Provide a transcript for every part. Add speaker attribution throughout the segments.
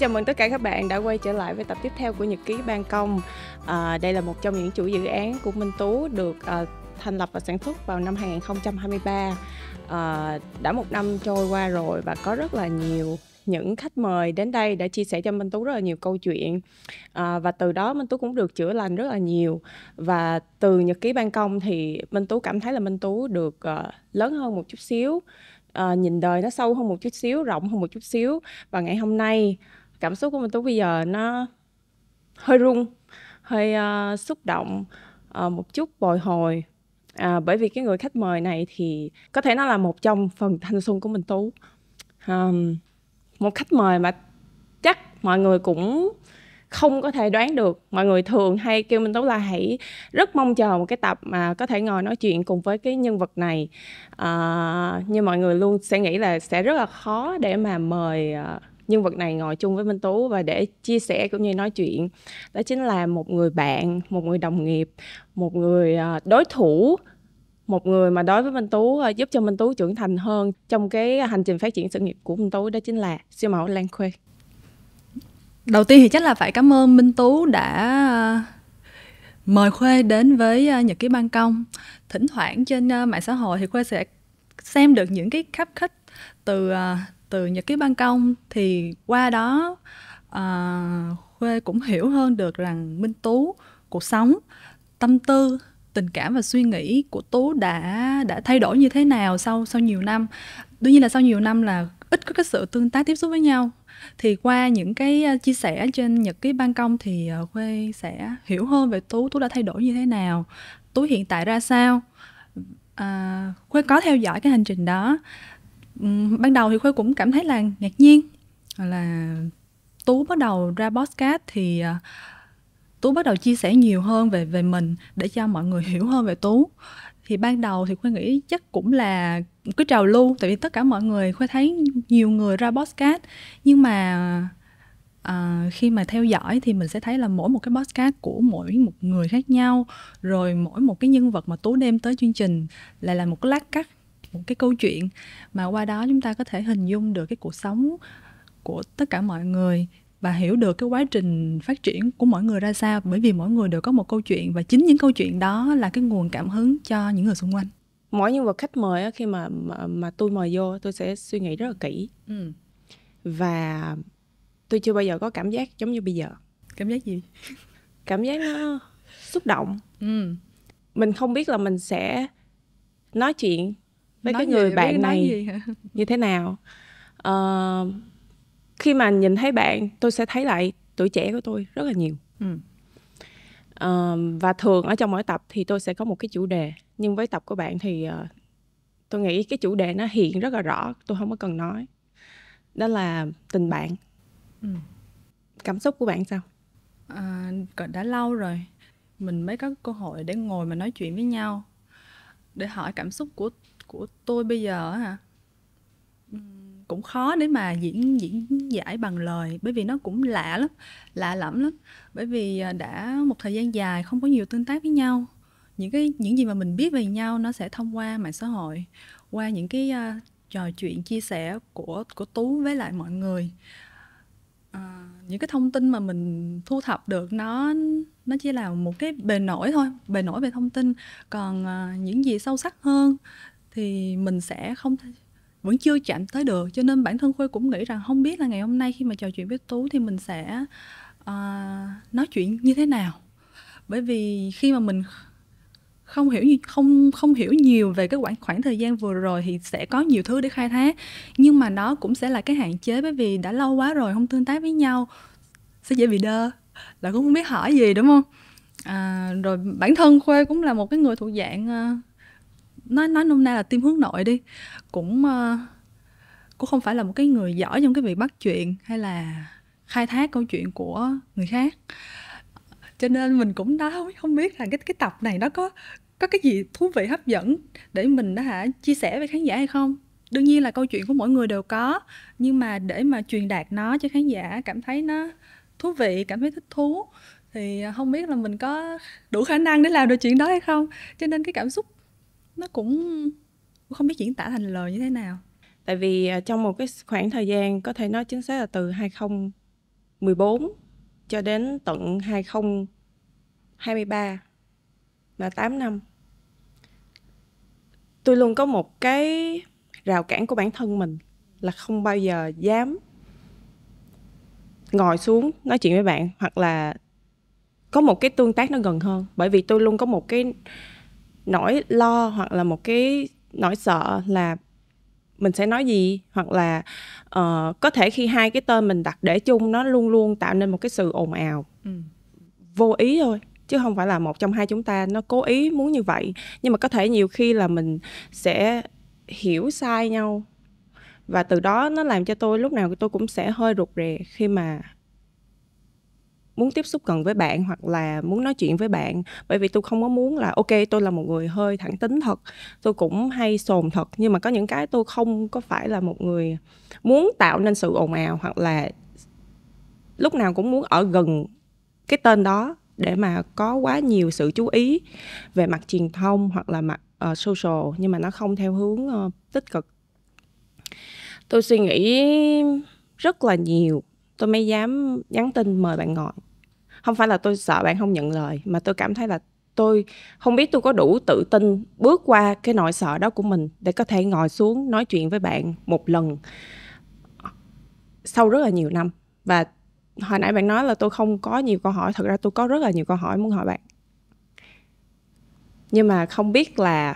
Speaker 1: chào mừng tất cả các bạn đã quay trở lại với tập tiếp theo của Nhật ký ban công. À, đây là một trong những chủ dự án của Minh Tú được à, thành lập và sản xuất vào năm 2023. À, đã một năm trôi qua rồi và có rất là nhiều những khách mời đến đây đã chia sẻ cho Minh Tú rất là nhiều câu chuyện à, và từ đó Minh Tú cũng được chữa lành rất là nhiều và từ nhật ký ban công thì Minh Tú cảm thấy là Minh Tú được uh, lớn hơn một chút xíu uh, nhìn đời nó sâu hơn một chút xíu rộng hơn một chút xíu và ngày hôm nay cảm xúc của mình tới bây giờ nó hơi rung hơi uh, xúc động uh, một chút bồi hồi à, bởi vì cái người khách mời này thì có thể nó là một trong phần thanh xuân của Minh Tú um, một khách mời mà chắc mọi người cũng không có thể đoán được mọi người thường hay kêu Minh Tú là hãy rất mong chờ một cái tập mà có thể ngồi nói chuyện cùng với cái nhân vật này à, nhưng mọi người luôn sẽ nghĩ là sẽ rất là khó để mà mời uh, nhân vật này ngồi chung với Minh Tú và để chia sẻ cũng như nói chuyện đó chính là một người bạn một người đồng nghiệp một người ờ, đối thủ một người mà đối với Minh Tú ờ, giúp cho Minh Tú trưởng thành hơn trong cái hành trình phát triển sự nghiệp của Minh Tú đó chính là siêu mẫu Lan Khuê. Đầu tiên thì chắc là phải cảm
Speaker 2: ơn Minh Tú đã ờ, mời Khuê đến với Nhật ký ban công. Thỉnh thoảng trên mạng xã hội thì Khuê sẽ xem được những cái khắp khách từ từ những cái ban công thì qua đó uh, Khuê cũng hiểu hơn được rằng Minh Tú cuộc sống, tâm tư, tình cảm và suy nghĩ của Tú đã đã thay đổi như thế nào sau sau nhiều năm. đương nhiên là sau nhiều năm là ít có cái sự tương tác tiếp xúc với nhau thì qua những cái à, chia sẻ trên những cái ban công thì à, khuê sẽ hiểu hơn về tú tú đã thay đổi như thế nào tú hiện tại ra sao à, khuê có theo dõi cái hành trình đó ban đầu thì khuê cũng cảm thấy là ngạc nhiên là tú bắt đầu ra podcast thì ờ, tú bắt đầu chia sẻ nhiều hơn về về mình để cho mọi người hiểu hơn về tú thì ban đầu thì khuê nghĩ chắc cũng là cái trào lưu tại vì tất cả mọi người khuê thấy nhiều người ra podcast nhưng mà à, khi mà theo dõi thì mình sẽ thấy là mỗi một cái podcast của mỗi một người khác nhau rồi mỗi một cái nhân vật mà tú đem tới chương trình lại là một cái lát cắt một cái câu chuyện mà qua đó chúng ta có thể hình dung được cái cuộc sống của tất cả mọi người và hiểu được cái quá trình phát triển của mỗi người ra sao bởi vì mỗi người đều có một câu chuyện và chính những câu chuyện đó là cái nguồn cảm hứng cho những người xung quanh
Speaker 1: mỗi nhân vật khách mời khi mà mà, mà tôi mời vô tôi sẽ suy nghĩ rất là kỹ ừ. và tôi chưa bao giờ có cảm giác giống như bây giờ cảm giác gì cảm giác nó xúc động ừ. mình không biết là mình sẽ nói chuyện với nói cái người gì, bạn này như thế nào uh, khi mà nhìn thấy bạn tôi sẽ thấy lại tuổi trẻ của tôi rất là nhiều uh, và thường ở trong mỗi tập thì tôi sẽ có một cái chủ đề nhưng với tập của bạn thì uh, tôi nghĩ cái chủ đề nó hiện rất là rõ tôi không có cần nói đó là tình bạn ừ. cảm xúc của bạn sao
Speaker 2: à, đã lâu rồi mình mới có cơ hội để ngồi mà nói chuyện với nhau để hỏi cảm xúc của của tôi bây giờ hả cũng khó để mà diễn diễn giải bằng lời bởi vì nó cũng lạ lắm lạ lẫm lắm bởi vì à, đã một thời gian dài không có nhiều tương tác với nhau những cái những gì mà mình biết về nhau nó sẽ thông qua mạng xã hội qua những cái uh, trò chuyện chia sẻ của của tú với lại mọi người à, những cái thông tin mà mình thu thập được nó nó chỉ là một cái bề nổi thôi bề nổi về thông tin còn à, những gì sâu sắc hơn thì mình sẽ không vẫn chưa chạm tới được cho nên bản thân khuê cũng nghĩ rằng không biết là ngày hôm nay khi mà trò chuyện với tú thì mình sẽ uh, nói chuyện như thế nào bởi vì khi mà mình không hiểu không không hiểu nhiều về cái khoảng khoảng thời gian vừa rồi thì sẽ có nhiều thứ để khai thác nhưng mà nó cũng sẽ là cái hạn chế bởi vì đã lâu quá rồi không tương tác với nhau sẽ dễ bị đơ là cũng không biết hỏi gì đúng không à, rồi bản thân khuê cũng là một cái người thuộc dạng uh, nói nói nôm na là tim hướng nội đi cũng ờ, cũng không phải là một cái người giỏi trong cái việc bắt chuyện hay là khai thác câu chuyện của người khác cho nên mình cũng đã không, không biết là cái cái tập này nó có có cái gì thú vị hấp dẫn để mình đã hả chia sẻ với khán giả hay không đương nhiên là câu chuyện của mỗi người đều có nhưng mà để mà truyền đạt nó cho khán giả cảm thấy nó thú vị cảm thấy thích thú thì ờ, không biết là mình có đủ khả năng để làm được chuyện đó hay không cho nên cái cảm xúc nó cũng không biết diễn tả thành lời như thế nào
Speaker 1: tại vì à, trong một cái khoảng thời gian có thể nói chính xác là từ 2014 cho đến tận 2023 là 8 năm tôi luôn có một cái rào cản của bản thân mình là không bao giờ dám ngồi xuống nói chuyện với bạn hoặc là có một cái tương tác nó gần hơn bởi vì tôi luôn có một cái nỗi lo hoặc là một cái nỗi sợ là mình sẽ nói gì hoặc là uh, có thể khi hai cái tên mình đặt để chung nó luôn luôn tạo nên một cái sự ồn ào ừ. vô ý thôi chứ không phải là một trong hai chúng ta nó cố ý muốn như vậy nhưng mà có thể nhiều khi là mình sẽ hiểu sai nhau và từ đó nó làm cho tôi lúc nào tôi cũng sẽ hơi rụt rè khi mà muốn tiếp xúc gần với bạn hoặc là muốn nói chuyện với bạn bởi vì tôi không có muốn là ok tôi là một người hơi thẳng tính thật tôi cũng hay sồn thật nhưng mà có những cái tôi không có phải là một người muốn tạo nên sự ồn ào hoặc là lúc nào cũng muốn ở gần cái tên đó để mà có quá nhiều sự chú ý về mặt truyền thông hoặc là mặt uh, social nhưng mà nó không theo hướng uh, tích cực tôi suy nghĩ rất là nhiều tôi mới dám nhắn tin mời bạn ngồi không phải là tôi sợ bạn không nhận lời mà tôi cảm thấy là tôi không biết tôi có đủ tự tin bước qua cái nỗi sợ đó của mình để có thể ngồi xuống nói chuyện với bạn một lần sau rất là nhiều năm và hồi nãy bạn nói là tôi không có nhiều câu hỏi thật ra tôi có rất là nhiều câu hỏi muốn hỏi bạn nhưng mà không biết là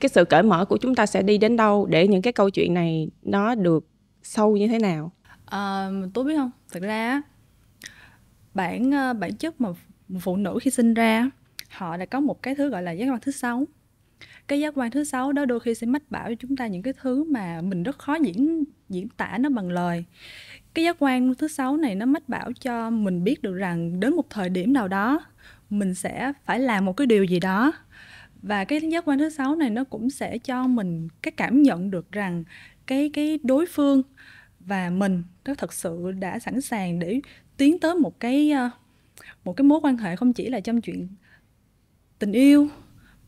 Speaker 1: cái sự cởi mở của chúng ta sẽ đi đến đâu để những cái câu chuyện này nó được sâu như thế nào
Speaker 2: à, tôi biết không thật ra bản ờ, bản chất mà phụ nữ khi sinh ra họ đã có một cái thứ gọi là giác quan thứ sáu cái giác quan thứ sáu đó đôi khi sẽ mách bảo cho chúng ta những cái thứ mà mình rất khó diễn diễn tả nó bằng lời cái giác quan thứ sáu này nó mách bảo cho mình biết được rằng đến một thời điểm nào đó mình sẽ phải làm một cái điều gì đó và cái giác quan thứ sáu này nó cũng sẽ cho mình cái cảm nhận được rằng cái cái đối phương và mình nó thật sự đã sẵn sàng để tiến tới một cái ờ, một cái mối quan hệ không chỉ là trong chuyện tình yêu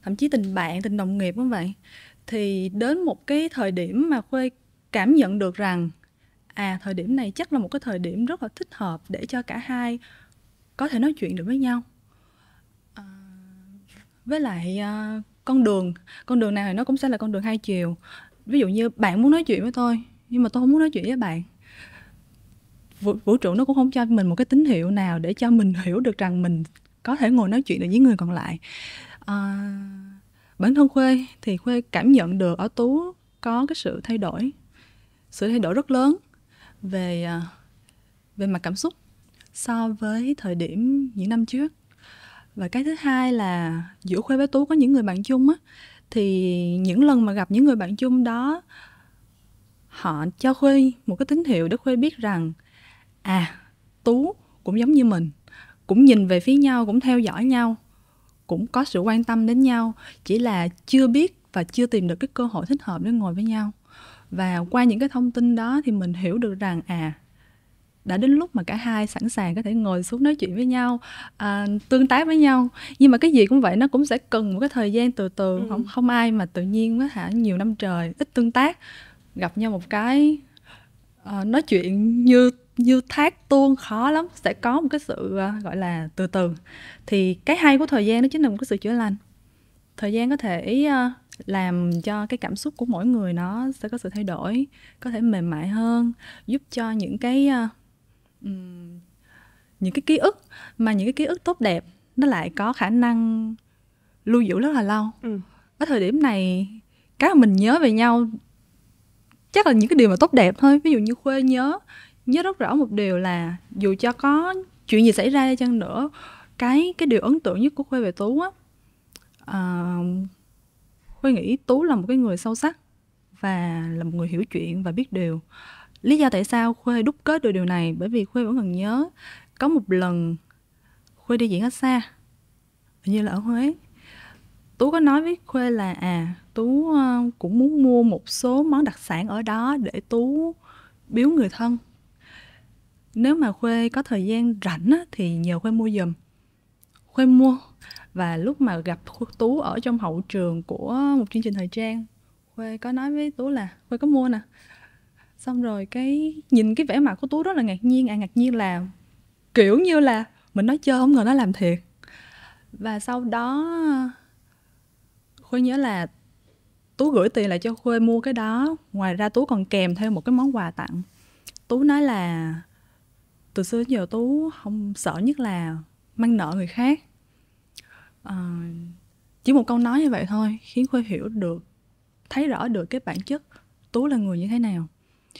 Speaker 2: thậm chí tình bạn tình đồng nghiệp cũng vậy thì đến một cái thời điểm mà khuê cảm nhận được rằng à thời điểm này chắc là một cái thời điểm rất là thích hợp để cho cả hai có thể nói chuyện được với nhau à, với lại à, con đường con đường nào thì nó cũng sẽ là con đường hai chiều ví dụ như bạn muốn nói chuyện với tôi nhưng mà tôi không muốn nói chuyện với bạn vũ, vũ trụ nó cũng không cho mình một cái tín hiệu nào để cho mình hiểu được rằng mình có thể ngồi nói chuyện được với người còn lại à, bản thân khuê thì khuê cảm nhận được ở tú có cái sự thay đổi sự thay đổi rất lớn về à, về mặt cảm xúc so với thời điểm những năm trước và cái thứ hai là giữa khuê với tú có những người bạn chung á thì những lần mà gặp những người bạn chung đó họ cho khuê một cái tín hiệu để khuê biết rằng à tú cũng giống như mình cũng nhìn về phía nhau cũng theo dõi nhau cũng có sự quan tâm đến nhau chỉ là chưa biết và chưa tìm được cái cơ hội thích hợp để ngồi với nhau và qua những cái thông tin đó thì mình hiểu được rằng à đã đến lúc mà cả hai sẵn sàng có thể ngồi xuống nói chuyện với nhau à, tương tác với nhau nhưng mà cái gì cũng vậy nó cũng sẽ cần một cái thời gian từ từ ừ. không không ai mà tự nhiên có hả nhiều năm trời ít tương tác gặp nhau một cái à, nói chuyện như như thác tuôn khó lắm sẽ có một cái sự à, gọi là từ từ thì cái hay của thời gian đó chính là một cái sự chữa lành thời gian có thể à, làm cho cái cảm xúc của mỗi người nó sẽ có sự thay đổi có thể mềm mại hơn giúp cho những cái à, những cái ký ức mà những cái ký ức tốt đẹp nó lại có khả năng lưu giữ rất là lâu ừ. ở thời điểm này cái mà mình nhớ về nhau chắc là những cái điều mà tốt đẹp thôi ví dụ như khuê nhớ nhớ rất rõ một điều là dù cho có chuyện gì xảy ra đi chăng nữa cái cái điều ấn tượng nhất của khuê về tú á uh, khuê nghĩ tú là một cái người sâu sắc và là một người hiểu chuyện và biết điều lý do tại sao khuê đúc kết được điều này bởi vì khuê vẫn còn nhớ có một lần khuê đi diễn ở xa như là ở huế tú có nói với khuê là à tú ờ, cũng muốn mua một số món đặc sản ở đó để tú biếu người thân nếu mà khuê có thời gian rảnh á, thì nhờ khuê mua giùm khuê mua và lúc mà gặp tú ở trong hậu trường của một chương trình thời trang khuê có nói với tú là khuê có mua nè xong rồi cái nhìn cái vẻ mặt của tú rất là ngạc nhiên à ngạc nhiên là kiểu như là mình nói chơi không ngờ nó làm thiệt và sau đó khuê nhớ là tú gửi tiền lại cho khuê mua cái đó ngoài ra tú còn kèm thêm một cái món quà tặng tú nói là từ xưa đến giờ tú không sợ nhất là mang nợ người khác à, chỉ một câu nói như vậy thôi khiến khuê hiểu được thấy rõ được cái bản chất tú là người như thế nào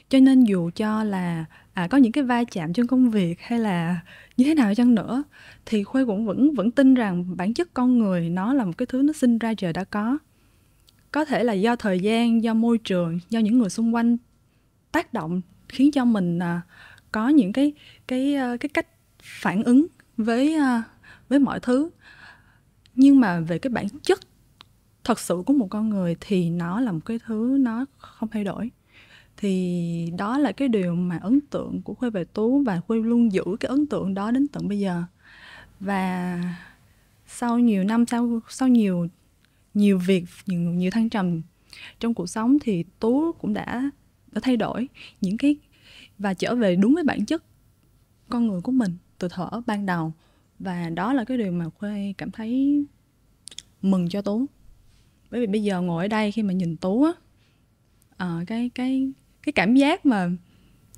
Speaker 2: cho nên dù cho là à, có những cái va chạm trong công việc hay là như thế nào chăng nữa thì khuê cũng vẫn vẫn tin rằng bản chất con người nó là một cái thứ nó sinh ra trời đã có có thể là do thời gian do môi trường do những người xung quanh tác động khiến cho mình à, có những cái cái ờ, cái cách phản ứng với ờ, với mọi thứ nhưng mà về cái bản chất thật sự của một con người thì nó là một cái thứ nó không thay đổi thì đó là cái điều mà ấn tượng của khuê về tú và khuê luôn giữ cái ấn tượng đó đến tận bây giờ và sau nhiều năm sau sau nhiều nhiều việc nhiều nhiều thăng trầm trong cuộc sống thì tú cũng đã đã thay đổi những cái và trở về đúng với bản chất con người của mình từ thở ban đầu và đó là cái điều mà khuê cảm thấy mừng cho tú bởi vì bây giờ ngồi ở đây khi mà nhìn tú á à, cái cái cái cảm giác mà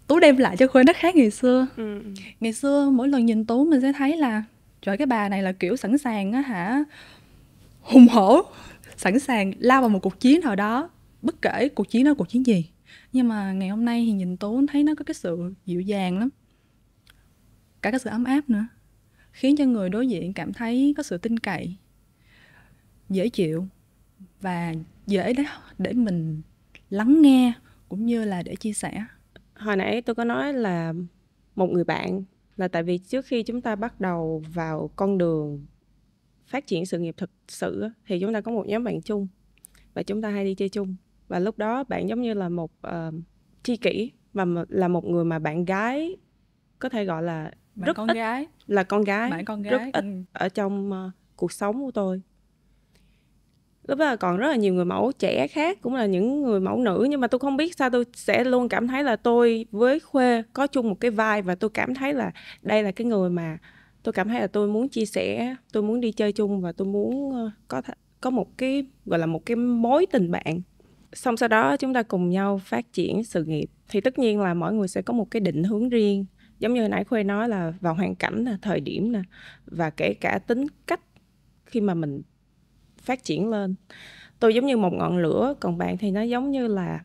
Speaker 2: tú đem lại cho khuê nó khác ngày xưa ừ. ngày xưa mỗi lần nhìn tú mình sẽ thấy là trời cái bà này là kiểu sẵn sàng á hả hùng hổ sẵn sàng lao vào một cuộc chiến nào đó bất kể cuộc chiến đó cuộc chiến gì nhưng mà ngày hôm nay thì nhìn tú thấy nó có cái sự dịu dàng lắm cả cái sự ấm áp nữa khiến cho người đối diện cảm thấy có sự tin cậy dễ chịu và dễ để để mình lắng nghe cũng
Speaker 1: như là để chia sẻ hồi nãy tôi có nói là một người bạn là tại vì trước khi chúng ta bắt đầu vào con đường phát triển sự nghiệp thực sự thì chúng ta có một nhóm bạn chung và chúng ta hay đi chơi chung và lúc đó bạn giống như là một uh, kỷ và là một người mà bạn gái có thể gọi là bạn rất con ít, gái là con gái bạn con gái rất ít ừ. ở trong uh, cuộc sống của tôi lúc đó còn rất là nhiều người mẫu trẻ khác cũng là những người mẫu nữ nhưng mà tôi không biết sao tôi sẽ luôn cảm thấy là tôi với khuê có chung một cái vai và tôi cảm thấy là đây là cái người mà tôi cảm thấy là tôi muốn chia sẻ tôi muốn đi chơi chung và tôi muốn ờ, có th- có một cái gọi là một cái mối tình bạn xong sau đó chúng ta cùng nhau phát triển sự nghiệp thì tất nhiên là mỗi người sẽ có một cái định hướng riêng giống như nãy khuê nói là vào hoàn cảnh là thời điểm nè và kể cả tính cách khi mà mình phát triển lên tôi giống như một ngọn lửa còn bạn thì nó giống như là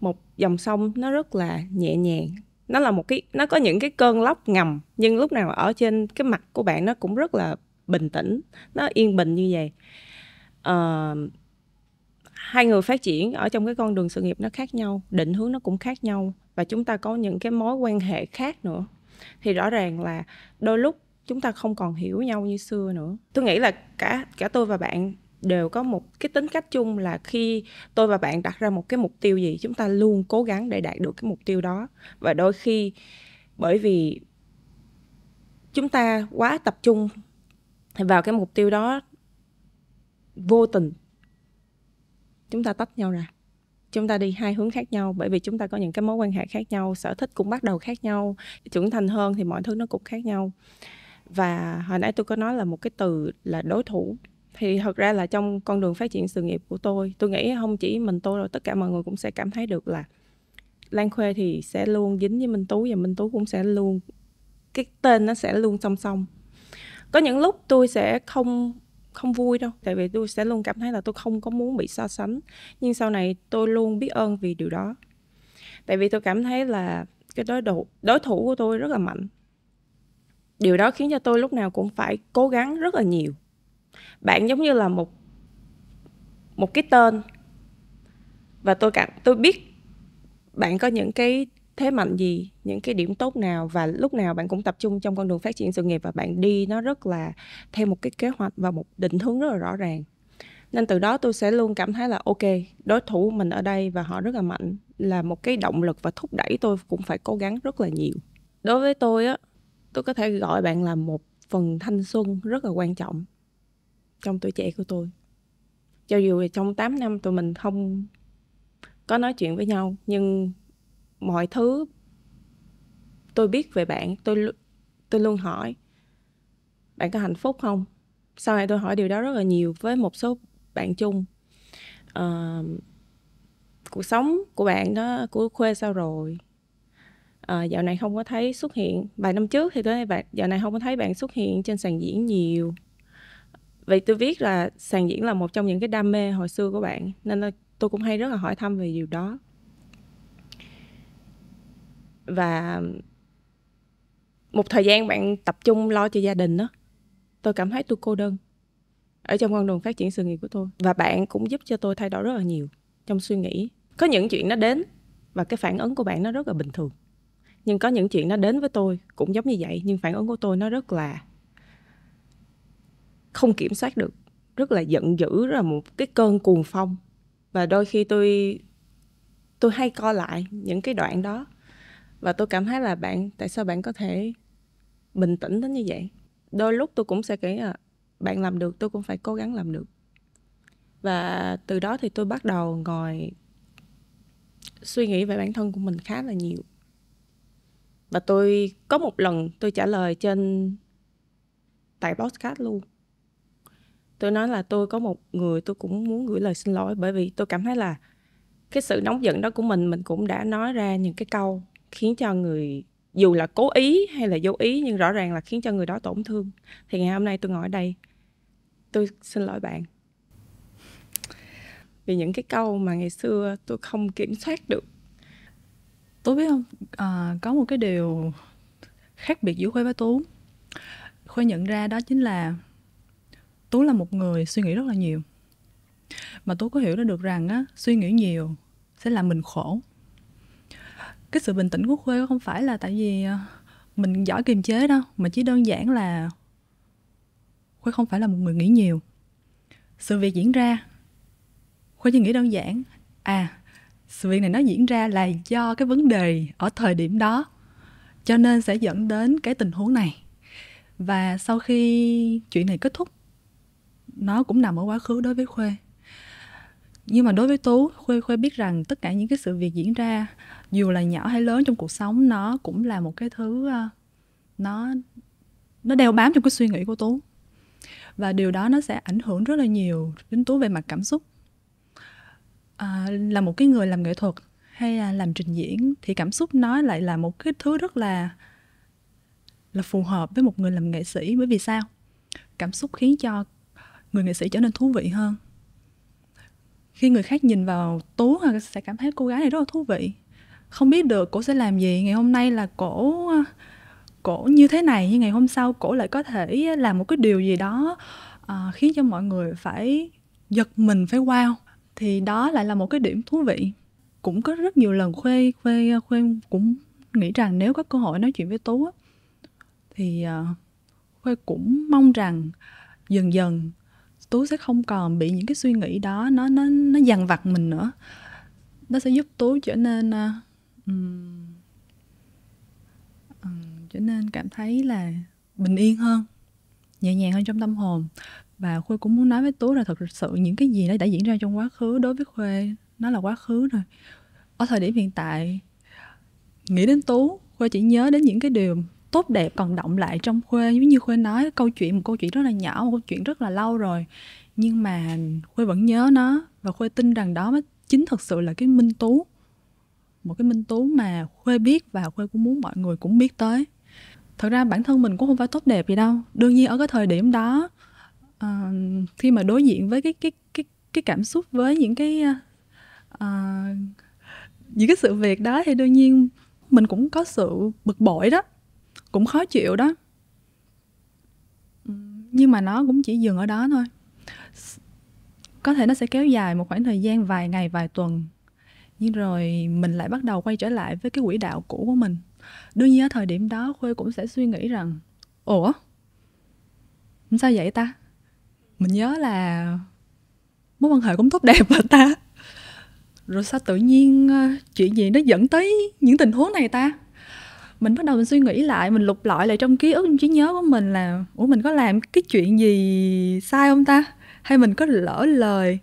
Speaker 1: một dòng sông nó rất là nhẹ nhàng nó là một cái nó có những cái cơn lốc ngầm nhưng lúc nào ở trên cái mặt của bạn nó cũng rất là bình tĩnh nó yên bình như vậy uh, hai người phát triển ở trong cái con đường sự nghiệp nó khác nhau định hướng nó cũng khác nhau và chúng ta có những cái mối quan hệ khác nữa thì rõ ràng là đôi lúc chúng ta không còn hiểu nhau như xưa nữa tôi nghĩ là cả cả tôi và bạn đều có một cái tính cách chung là khi tôi và bạn đặt ra một cái mục tiêu gì chúng ta luôn cố gắng để đạt được cái mục tiêu đó và đôi khi bởi vì chúng ta quá tập trung vào cái mục tiêu đó vô tình chúng ta tách nhau ra chúng ta đi hai hướng khác nhau bởi vì chúng ta có những cái mối quan hệ khác nhau sở thích cũng bắt đầu khác nhau trưởng thành hơn thì mọi thứ nó cũng khác nhau và hồi nãy tôi có nói là một cái từ là đối thủ thì thật ra là trong con đường phát triển sự nghiệp của tôi tôi nghĩ không chỉ mình tôi đâu tất cả mọi người cũng sẽ cảm thấy được là Lan Khuê thì sẽ luôn dính với Minh Tú và Minh Tú cũng sẽ luôn cái tên nó sẽ luôn song song có những lúc tôi sẽ không không vui đâu tại vì tôi sẽ luôn cảm thấy là tôi không có muốn bị so sánh nhưng sau này tôi luôn biết ơn vì điều đó tại vì tôi cảm thấy là cái đối thủ đối thủ của tôi rất là mạnh điều đó khiến cho tôi lúc nào cũng phải cố gắng rất là nhiều bạn giống như là một một cái tên và tôi cảm tôi biết bạn có những cái thế mạnh gì những cái điểm tốt nào và lúc nào bạn cũng tập trung trong con đường phát triển sự nghiệp và bạn đi nó rất là theo một cái kế hoạch và một định hướng rất là rõ ràng nên từ đó tôi sẽ luôn cảm thấy là ok đối thủ mình ở đây và họ rất là mạnh là một cái động lực và thúc đẩy tôi cũng phải cố gắng rất là nhiều đối với tôi á tôi có thể gọi bạn là một phần thanh xuân rất là quan trọng trong tuổi trẻ của tôi cho dù trong 8 năm tụi mình không có nói chuyện với nhau nhưng mọi thứ tôi biết về bạn tôi tôi luôn hỏi bạn có hạnh phúc không sau này tôi hỏi điều đó rất là nhiều với một số bạn chung uh, cuộc sống của bạn đó của khuê sao rồi à, dạo này không có thấy xuất hiện vài năm trước thì tới bạn dạo này không có thấy bạn xuất hiện trên sàn diễn nhiều vậy tôi biết là sàn diễn là một trong những cái đam mê hồi xưa của bạn nên là tôi cũng hay rất là hỏi thăm về điều đó và một thời gian bạn tập trung lo cho gia đình đó tôi cảm thấy tôi cô đơn ở trong con đường phát triển sự nghiệp của tôi và bạn cũng giúp cho tôi thay đổi rất là nhiều trong suy nghĩ có những chuyện nó đến và cái phản ứng của bạn nó rất là bình thường nhưng có những chuyện nó đến với tôi cũng giống như vậy nhưng phản ứng của tôi nó rất là không kiểm soát được rất là giận dữ rất là một cái cơn cuồng phong và đôi khi tôi tôi hay coi lại những cái đoạn đó và tôi cảm thấy là bạn tại sao bạn có thể bình tĩnh đến như vậy đôi lúc tôi cũng sẽ nghĩ là bạn làm được tôi cũng phải cố gắng làm được và từ đó thì tôi bắt đầu ngồi suy nghĩ về bản thân của mình khá là nhiều và tôi có một lần tôi trả lời trên tại podcast luôn tôi nói là tôi có một người tôi cũng muốn gửi lời xin lỗi bởi vì tôi cảm thấy là cái sự nóng giận đó của mình mình cũng đã nói ra những cái câu khiến cho người dù là cố ý hay là vô ý nhưng rõ ràng là khiến cho người đó tổn thương thì ngày hôm nay tôi ngồi ở đây tôi xin lỗi bạn vì những cái câu mà ngày xưa tôi không kiểm soát được tôi biết không à, có một cái điều
Speaker 2: khác biệt giữa khuê với tú khuê nhận ra đó chính là tú là một người suy nghĩ rất là nhiều mà tú có hiểu ra được rằng á suy nghĩ nhiều sẽ làm mình khổ cái sự bình tĩnh của khuê không phải là tại vì ờ, mình giỏi kiềm chế đâu mà chỉ đơn giản là khuê không phải là một người nghĩ nhiều sự việc diễn ra khuê chỉ nghĩ đơn giản à sự việc này nó diễn ra là do cái vấn đề ở thời điểm đó cho nên sẽ dẫn đến cái tình huống này và sau khi chuyện này kết thúc nó cũng nằm ở quá khứ đối với khuê nhưng mà đối với tú khuê khuê biết rằng tất cả những cái sự việc diễn ra dù là nhỏ hay lớn trong cuộc sống nó cũng là một cái thứ ờ, nó nó đeo bám trong cái suy nghĩ của tú và điều đó nó sẽ ảnh hưởng rất là nhiều đến tú về mặt cảm xúc à, là một cái người làm nghệ thuật hay là làm trình diễn thì cảm xúc nó lại là một cái thứ rất là là phù hợp với một người làm nghệ sĩ bởi vì sao cảm xúc khiến cho người nghệ sĩ trở nên thú vị hơn khi người khác nhìn vào tú sẽ cảm thấy cô gái này rất là thú vị không biết được cổ sẽ làm gì ngày hôm nay là cổ ờ, cổ như thế này nhưng ngày hôm sau cổ lại có thể làm một cái điều gì đó uh, khiến cho mọi người phải giật mình phải wow thì đó lại là một cái điểm thú vị cũng có rất nhiều lần khuê khuê ờ, khuê cũng nghĩ rằng nếu có cơ hội nói chuyện với tú thì khuê cũng mong rằng dần dần tú sẽ không còn bị những cái suy nghĩ đó nó nó nó dằn vặt mình nữa nó sẽ giúp tú trở nên um, um, nên cảm thấy là bình yên hơn nhẹ nhàng hơn trong tâm hồn và khuê cũng muốn nói với tú là thật sự những cái gì đó đã diễn ra trong quá khứ đối với khuê nó là quá khứ rồi ở thời điểm hiện tại nghĩ đến tú khuê chỉ nhớ đến những cái điều tốt đẹp còn động lại trong khuê giống như khuê nói câu chuyện một câu chuyện rất là nhỏ một câu chuyện rất là lâu rồi nhưng mà khuê vẫn nhớ nó và khuê tin rằng đó mới chính thật sự là cái minh tú một cái minh tú mà khuê biết và khuê cũng muốn mọi người cũng biết tới thật ra bản thân mình cũng không phải tốt đẹp gì đâu đương nhiên ở cái thời điểm đó uh, khi mà đối diện với cái cái cái cái cảm xúc với những cái uh, những cái sự việc đó thì đương nhiên mình cũng có sự bực bội đó cũng khó chịu đó nhưng mà nó cũng chỉ dừng ở đó thôi có thể nó sẽ kéo dài một khoảng thời gian vài ngày vài tuần nhưng rồi mình lại bắt đầu quay trở lại với cái quỹ đạo cũ của mình đương nhiên ở thời điểm đó khuê cũng sẽ suy nghĩ rằng ủa sao vậy ta mình nhớ là mối quan hệ cũng tốt đẹp mà ta rồi sao tự nhiên ờ, chuyện gì nó dẫn tới những tình huống này ta mình bắt đầu mình suy nghĩ lại mình lục lọi lại trong ký ức trong trí nhớ của mình là ủa mình có làm cái chuyện gì sai không ta hay mình có lỡ lời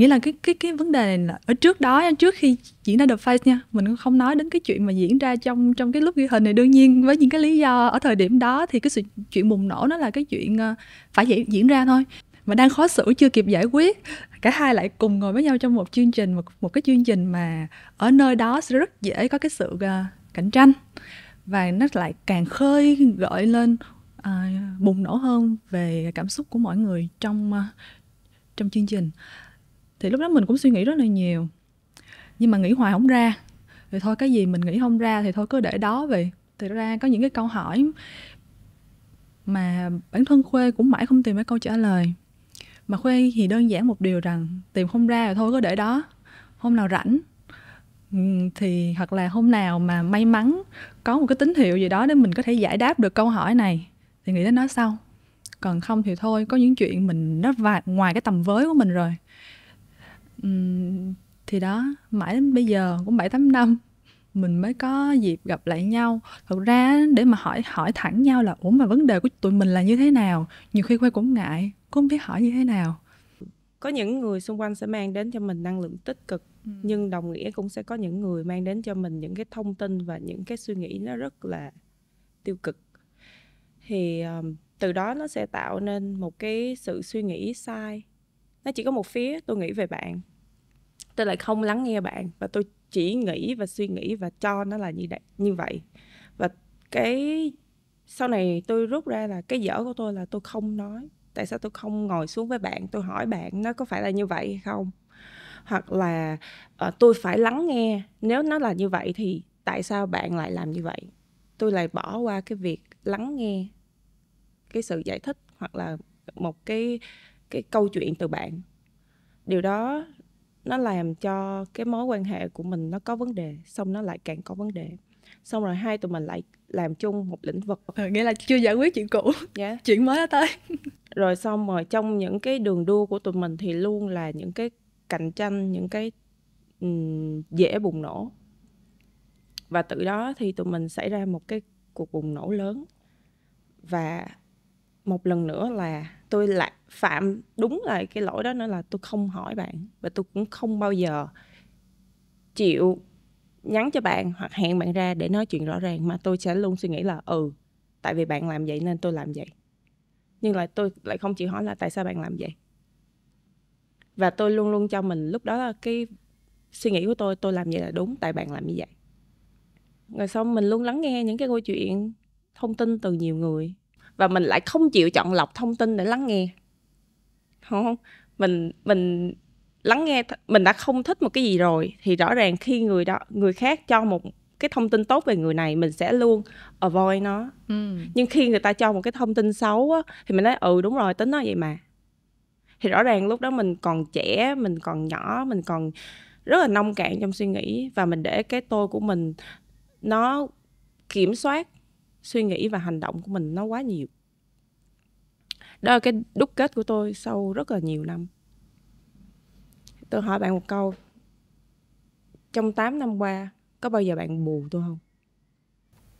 Speaker 2: nghĩa là cái cái cái vấn đề này là ở trước đó trước khi diễn ra The Face nha mình không nói đến cái chuyện mà diễn ra trong trong cái lúc ghi hình này đương nhiên với những cái lý do ở thời điểm đó thì cái sự chuyện bùng nổ nó là cái chuyện ờ, phải diễn, diễn ra thôi mà đang khó xử chưa kịp giải quyết cả hai lại cùng ngồi với nhau trong một chương trình một, một cái chương trình mà ở nơi đó sẽ rất dễ có cái sự uh, cạnh tranh và nó lại càng khơi gợi lên uh, bùng nổ hơn về cảm xúc của mọi người trong uh, trong chương trình thì lúc đó mình cũng suy nghĩ rất là nhiều nhưng mà nghĩ hoài không ra thì thôi cái gì mình nghĩ không ra thì thôi cứ để đó vậy thì ra có những cái câu hỏi mà bản thân khuê cũng mãi không tìm cái câu trả lời mà khuê thì đơn giản một điều rằng tìm không ra thì thôi cứ để đó hôm nào rảnh ừ, thì hoặc là hôm nào mà may mắn có một cái tín hiệu gì đó để mình có thể giải đáp được câu hỏi này thì nghĩ đến nó sau còn không thì thôi có những chuyện mình nó vạt ngoài cái tầm với của mình rồi thì đó, mãi đến bây giờ cũng bảy tám năm mình mới có dịp gặp lại nhau. thật ra để mà hỏi hỏi thẳng nhau là "Ủa mà vấn đề của tụi mình là như thế nào?" Nhiều khi quay cũng ngại, cũng biết hỏi như thế nào.
Speaker 1: Có những người xung quanh sẽ mang đến cho mình năng lượng tích cực, Ừm. nhưng đồng nghĩa cũng sẽ có những người mang đến cho mình những cái thông tin và những cái suy nghĩ nó rất là tiêu cực. Thì, ờm, từ đó nó sẽ tạo nên một cái sự suy nghĩ sai nó chỉ có một phía tôi nghĩ về bạn tôi lại không lắng nghe bạn và tôi chỉ nghĩ và suy nghĩ và cho nó là như đ- như vậy và cái sau này tôi rút ra là cái dở của tôi là tôi không nói tại sao tôi không ngồi xuống với bạn tôi hỏi bạn nó có phải là như vậy hay không hoặc là uh, tôi phải lắng nghe nếu nó là như vậy thì tại sao bạn lại làm như vậy tôi lại bỏ qua cái việc lắng nghe cái sự giải thích hoặc là một cái cái câu chuyện từ bạn điều đó nó làm cho cái mối quan hệ của mình nó có vấn đề xong nó lại càng có vấn đề xong rồi hai tụi mình lại làm chung một lĩnh vực ừ, nghĩa là chưa giải quyết chuyện cũ yeah. Dạ. chuyện mới đã tới rồi xong rồi trong những cái đường đua của tụi mình thì luôn là những cái cạnh tranh những cái um, dễ bùng nổ và từ đó thì tụi mình xảy ra một cái cuộc bùng nổ lớn và một lần nữa là tôi lại phạm đúng là cái lỗi đó nữa là tôi không hỏi bạn và tôi cũng không bao giờ chịu nhắn cho bạn hoặc hẹn bạn ra để nói chuyện rõ ràng mà tôi sẽ luôn suy nghĩ là ừ tại vì bạn làm vậy nên tôi làm vậy nhưng lại tôi lại không chịu hỏi là tại sao bạn làm vậy và tôi luôn luôn cho mình lúc đó là cái suy nghĩ của tôi tôi làm vậy là đúng tại bạn làm như vậy rồi xong mình luôn lắng nghe những cái câu chuyện thông tin từ nhiều người và mình lại không chịu chọn lọc thông tin để lắng nghe không mình mình lắng nghe mình đã không thích một cái gì rồi thì rõ ràng khi người đó người khác cho một cái thông tin tốt về người này mình sẽ luôn avoid nó ừ. nhưng khi người ta cho một cái thông tin xấu á, thì mình nói ừ đúng rồi tính nó vậy mà thì rõ ràng lúc đó mình còn trẻ mình còn nhỏ mình còn rất là nông cạn trong suy nghĩ và mình để cái tôi của mình nó kiểm soát suy nghĩ và hành động của mình nó quá nhiều đó là cái đúc kết của tôi sau rất là nhiều năm tôi hỏi bạn một câu trong 8 năm qua có bao giờ bạn buồn tôi không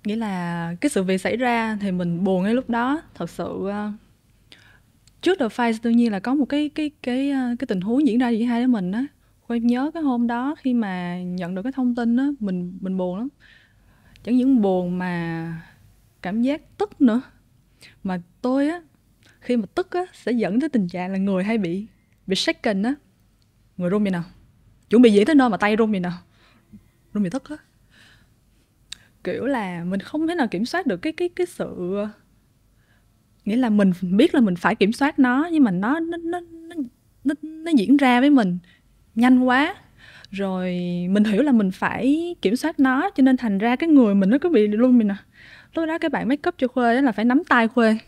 Speaker 1: nghĩa
Speaker 2: là cái sự việc xảy ra thì mình buồn ngay lúc đó thật sự ờ, trước The Face tự nhiên là có một cái cái cái ờ, cái tình huống diễn ra giữa hai đứa mình á em nhớ cái hôm đó khi mà nhận được cái thông tin á mình mình buồn lắm chẳng những buồn mà cảm giác tức nữa mà tôi á khi mà tức á sẽ dẫn tới tình trạng là người hay bị bị shaken á người run vậy nào chuẩn bị diễn tới nơi mà tay run vậy nào run bị tức á kiểu là mình không thể nào kiểm soát được cái cái cái sự nghĩa là mình biết là mình phải kiểm soát nó nhưng mà nó nó nó nó, nó diễn ra với mình nhanh quá rồi mình hiểu là mình phải kiểm soát nó cho nên thành ra cái người mình nó cứ bị luôn mình à Tối đó cái bạn make up cho Khuê đó là phải nắm tay Khuê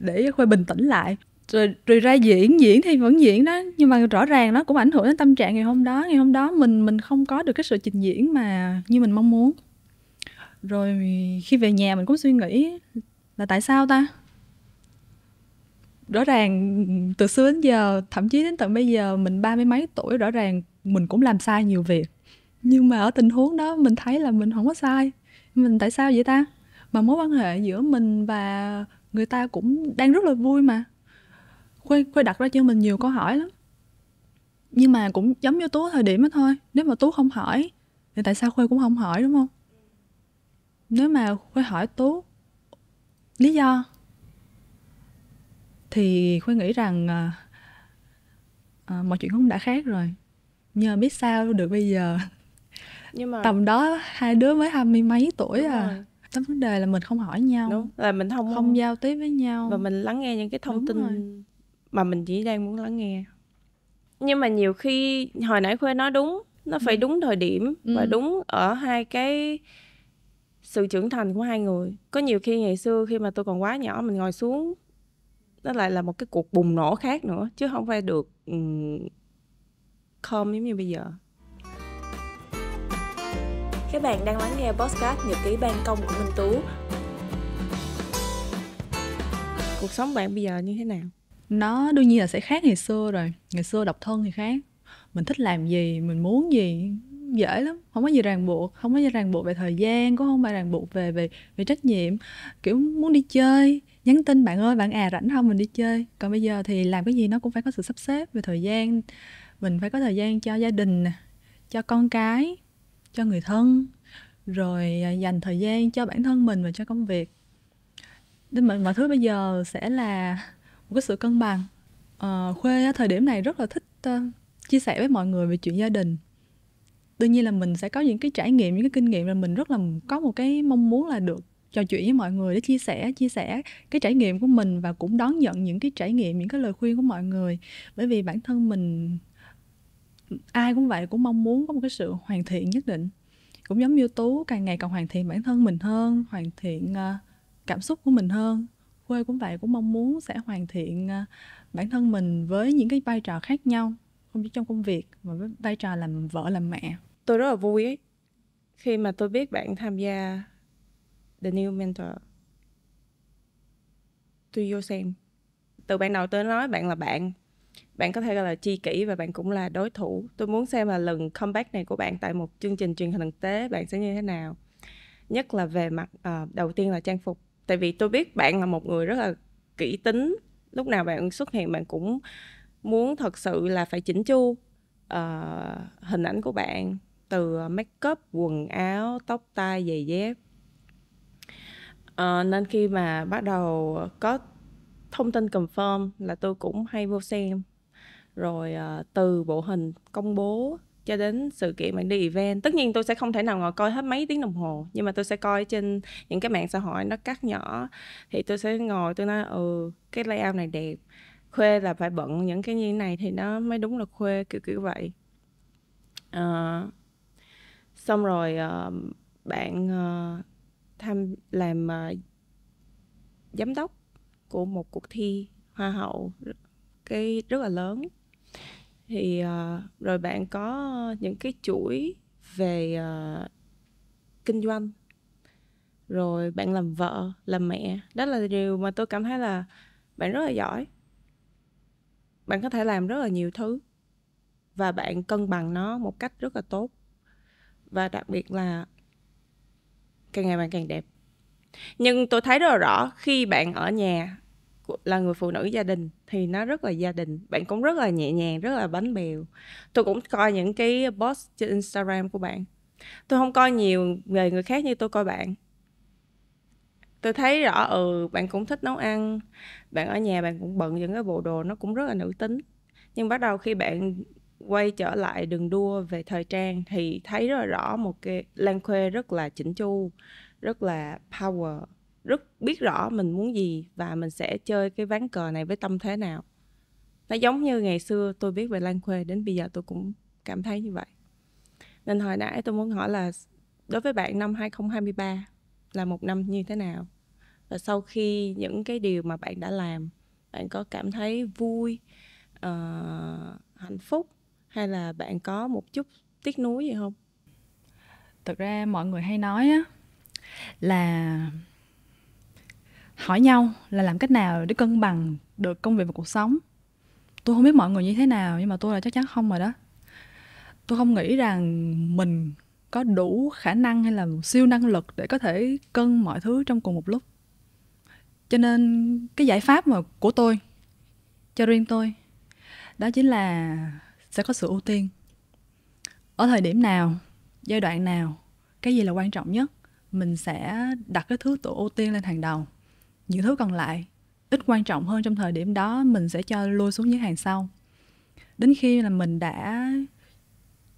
Speaker 2: để Khuê bình tĩnh lại. Rồi, rồi ra diễn diễn thì vẫn diễn đó nhưng mà rõ ràng nó cũng ảnh hưởng đến tâm trạng ngày hôm đó ngày hôm đó mình mình không có được cái sự trình diễn mà như mình mong muốn rồi khi về nhà mình cũng suy nghĩ là tại sao ta rõ ràng từ xưa đến giờ thậm chí đến tận bây giờ mình ba mươi mấy tuổi rõ ràng mình cũng làm sai nhiều việc nhưng mà ở tình huống đó mình thấy là mình không có sai mình tại sao vậy ta mà mối quan hệ giữa mình và người ta cũng đang rất là vui mà khuê khuê đặt ra cho mình nhiều câu hỏi lắm nhưng mà cũng giống như tú thời điểm đó thôi nếu mà tú không hỏi thì tại sao khuê cũng không hỏi đúng không nếu mà khuê hỏi tú lý do thì khuê nghĩ rằng à, à, mọi chuyện cũng đã khác rồi nhờ biết sao được bây giờ nhưng mà tầm đó hai đứa mới hai mươi mấy tuổi Đúng à rồi cái vấn đề
Speaker 1: là mình không hỏi nhau đúng là mình không không giao tiếp với nhau và mình lắng nghe những cái thông đúng tin rồi. mà mình chỉ đang muốn lắng nghe nhưng mà nhiều khi hồi nãy khuê nói đúng nó phải ừ. đúng thời điểm ừ. và đúng ở hai cái sự trưởng thành của hai người có nhiều khi ngày xưa khi mà tôi còn quá nhỏ mình ngồi xuống nó lại là một cái cuộc bùng nổ khác nữa chứ không phải được um, calm giống như bây giờ các bạn đang lắng nghe podcast Nhật ký ban công của Minh Tú. Cuộc sống bạn bây giờ như thế nào?
Speaker 2: Nó đương nhiên là sẽ khác ngày xưa rồi. Ngày xưa độc thân thì khác. Mình thích làm gì, mình muốn gì dễ lắm không có gì ràng buộc không có gì ràng buộc về thời gian cũng không phải ràng buộc về về về trách nhiệm kiểu muốn đi chơi nhắn tin bạn ơi bạn à rảnh không mình đi chơi còn bây giờ thì làm cái gì nó cũng phải có sự sắp xếp về thời gian mình phải có thời gian cho gia đình cho con cái cho người thân rồi à, dành thời gian cho bản thân mình và cho công việc nên mọi, mọi thứ bây giờ sẽ là một cái sự cân bằng à, khuê thời điểm này rất là thích uh, chia sẻ với mọi người về chuyện gia đình Tuy nhiên là mình sẽ có những cái trải nghiệm những cái kinh nghiệm là mình rất là có một cái mong muốn là được trò chuyện với mọi người để chia sẻ chia sẻ cái trải nghiệm của mình và cũng đón nhận những cái trải nghiệm những cái lời khuyên của mọi người bởi vì bản thân mình ai cũng vậy cũng mong muốn có một cái sự hoàn thiện nhất định cũng giống như tú càng ngày càng hoàn thiện bản thân mình hơn hoàn thiện ờ, cảm xúc của mình hơn quê cũng vậy cũng mong muốn sẽ hoàn thiện ờ, bản thân mình với những cái vai trò khác nhau không chỉ trong công việc mà với vai trò làm vợ làm
Speaker 1: mẹ tôi rất là vui khi mà tôi biết bạn tham gia The New Mentor tôi vô xem từ ban đầu tôi nói bạn là bạn bạn có thể gọi là chi kỷ và bạn cũng là đối thủ tôi muốn xem là lần comeback này của bạn tại một chương trình truyền hình thực tế bạn sẽ như thế nào nhất là về mặt uh, đầu tiên là trang phục tại vì tôi biết bạn là một người rất là kỹ tính lúc nào bạn xuất hiện bạn cũng muốn thật sự là phải chỉnh chu uh, hình ảnh của bạn từ ờ, make up quần áo tóc tai giày dép uh, nên khi mà bắt đầu có thông tin confirm là tôi cũng hay vô xem rồi uh, từ bộ hình công bố cho đến sự kiện bạn đi event tất nhiên tôi sẽ không thể nào ngồi coi hết mấy tiếng đồng hồ nhưng mà tôi sẽ coi trên những cái mạng xã hội nó cắt nhỏ thì tôi sẽ ngồi tôi nói ừ cái layout này đẹp khuê là phải bận những cái như này thì nó mới đúng là khuê kiểu kiểu vậy à, xong rồi uh, bạn uh, tham làm uh, giám đốc của một cuộc thi hoa hậu cái rất là lớn thì uh, rồi bạn có những cái chuỗi về uh, kinh doanh rồi bạn làm vợ làm mẹ đó là điều mà tôi cảm thấy là bạn rất là giỏi bạn có thể làm rất là nhiều thứ và bạn cân bằng nó một cách rất là tốt và đặc biệt là càng ngày bạn càng đẹp nhưng tôi thấy rất là rõ khi bạn ở nhà là người phụ nữ gia đình thì nó rất là gia đình bạn cũng rất là nhẹ nhàng rất là bánh bèo tôi cũng coi những cái post trên instagram của bạn tôi không coi nhiều về người khác như tôi coi bạn tôi thấy rõ ừ bạn cũng thích nấu ăn bạn ở nhà bạn cũng bận những cái bộ đồ nó cũng rất là nữ tính nhưng bắt đầu khi bạn quay trở lại đường đua về thời trang thì thấy rất là rõ một cái lan khuê rất là chỉnh chu rất là power rất biết rõ mình muốn gì và mình sẽ chơi cái ván cờ này với tâm thế nào nó giống như ngày xưa tôi biết về Lan Khuê đến bây giờ tôi cũng cảm thấy như vậy nên hồi nãy tôi muốn hỏi là đối với bạn năm 2023 là một năm như thế nào và sau khi những cái điều mà bạn đã làm bạn có cảm thấy vui uh, hạnh phúc hay là bạn có một chút tiếc nuối gì không thực ra mọi người hay nói á
Speaker 2: là hỏi nhau là làm cách nào để cân bằng được công việc và cuộc sống tôi không biết mọi người như thế nào nhưng mà tôi là chắc chắn không rồi đó tôi không nghĩ rằng mình có đủ khả năng hay là siêu năng lực để có thể cân mọi thứ trong cùng một lúc cho nên cái giải pháp mà của tôi cho riêng tôi đó chính là sẽ có sự ưu tiên ở thời điểm nào giai đoạn nào cái gì là quan trọng nhất mình sẽ đặt cái thứ tổ ưu tiên lên hàng đầu những thứ còn lại ít quan trọng hơn trong thời điểm đó mình sẽ cho lôi xuống những hàng sau đến khi là mình đã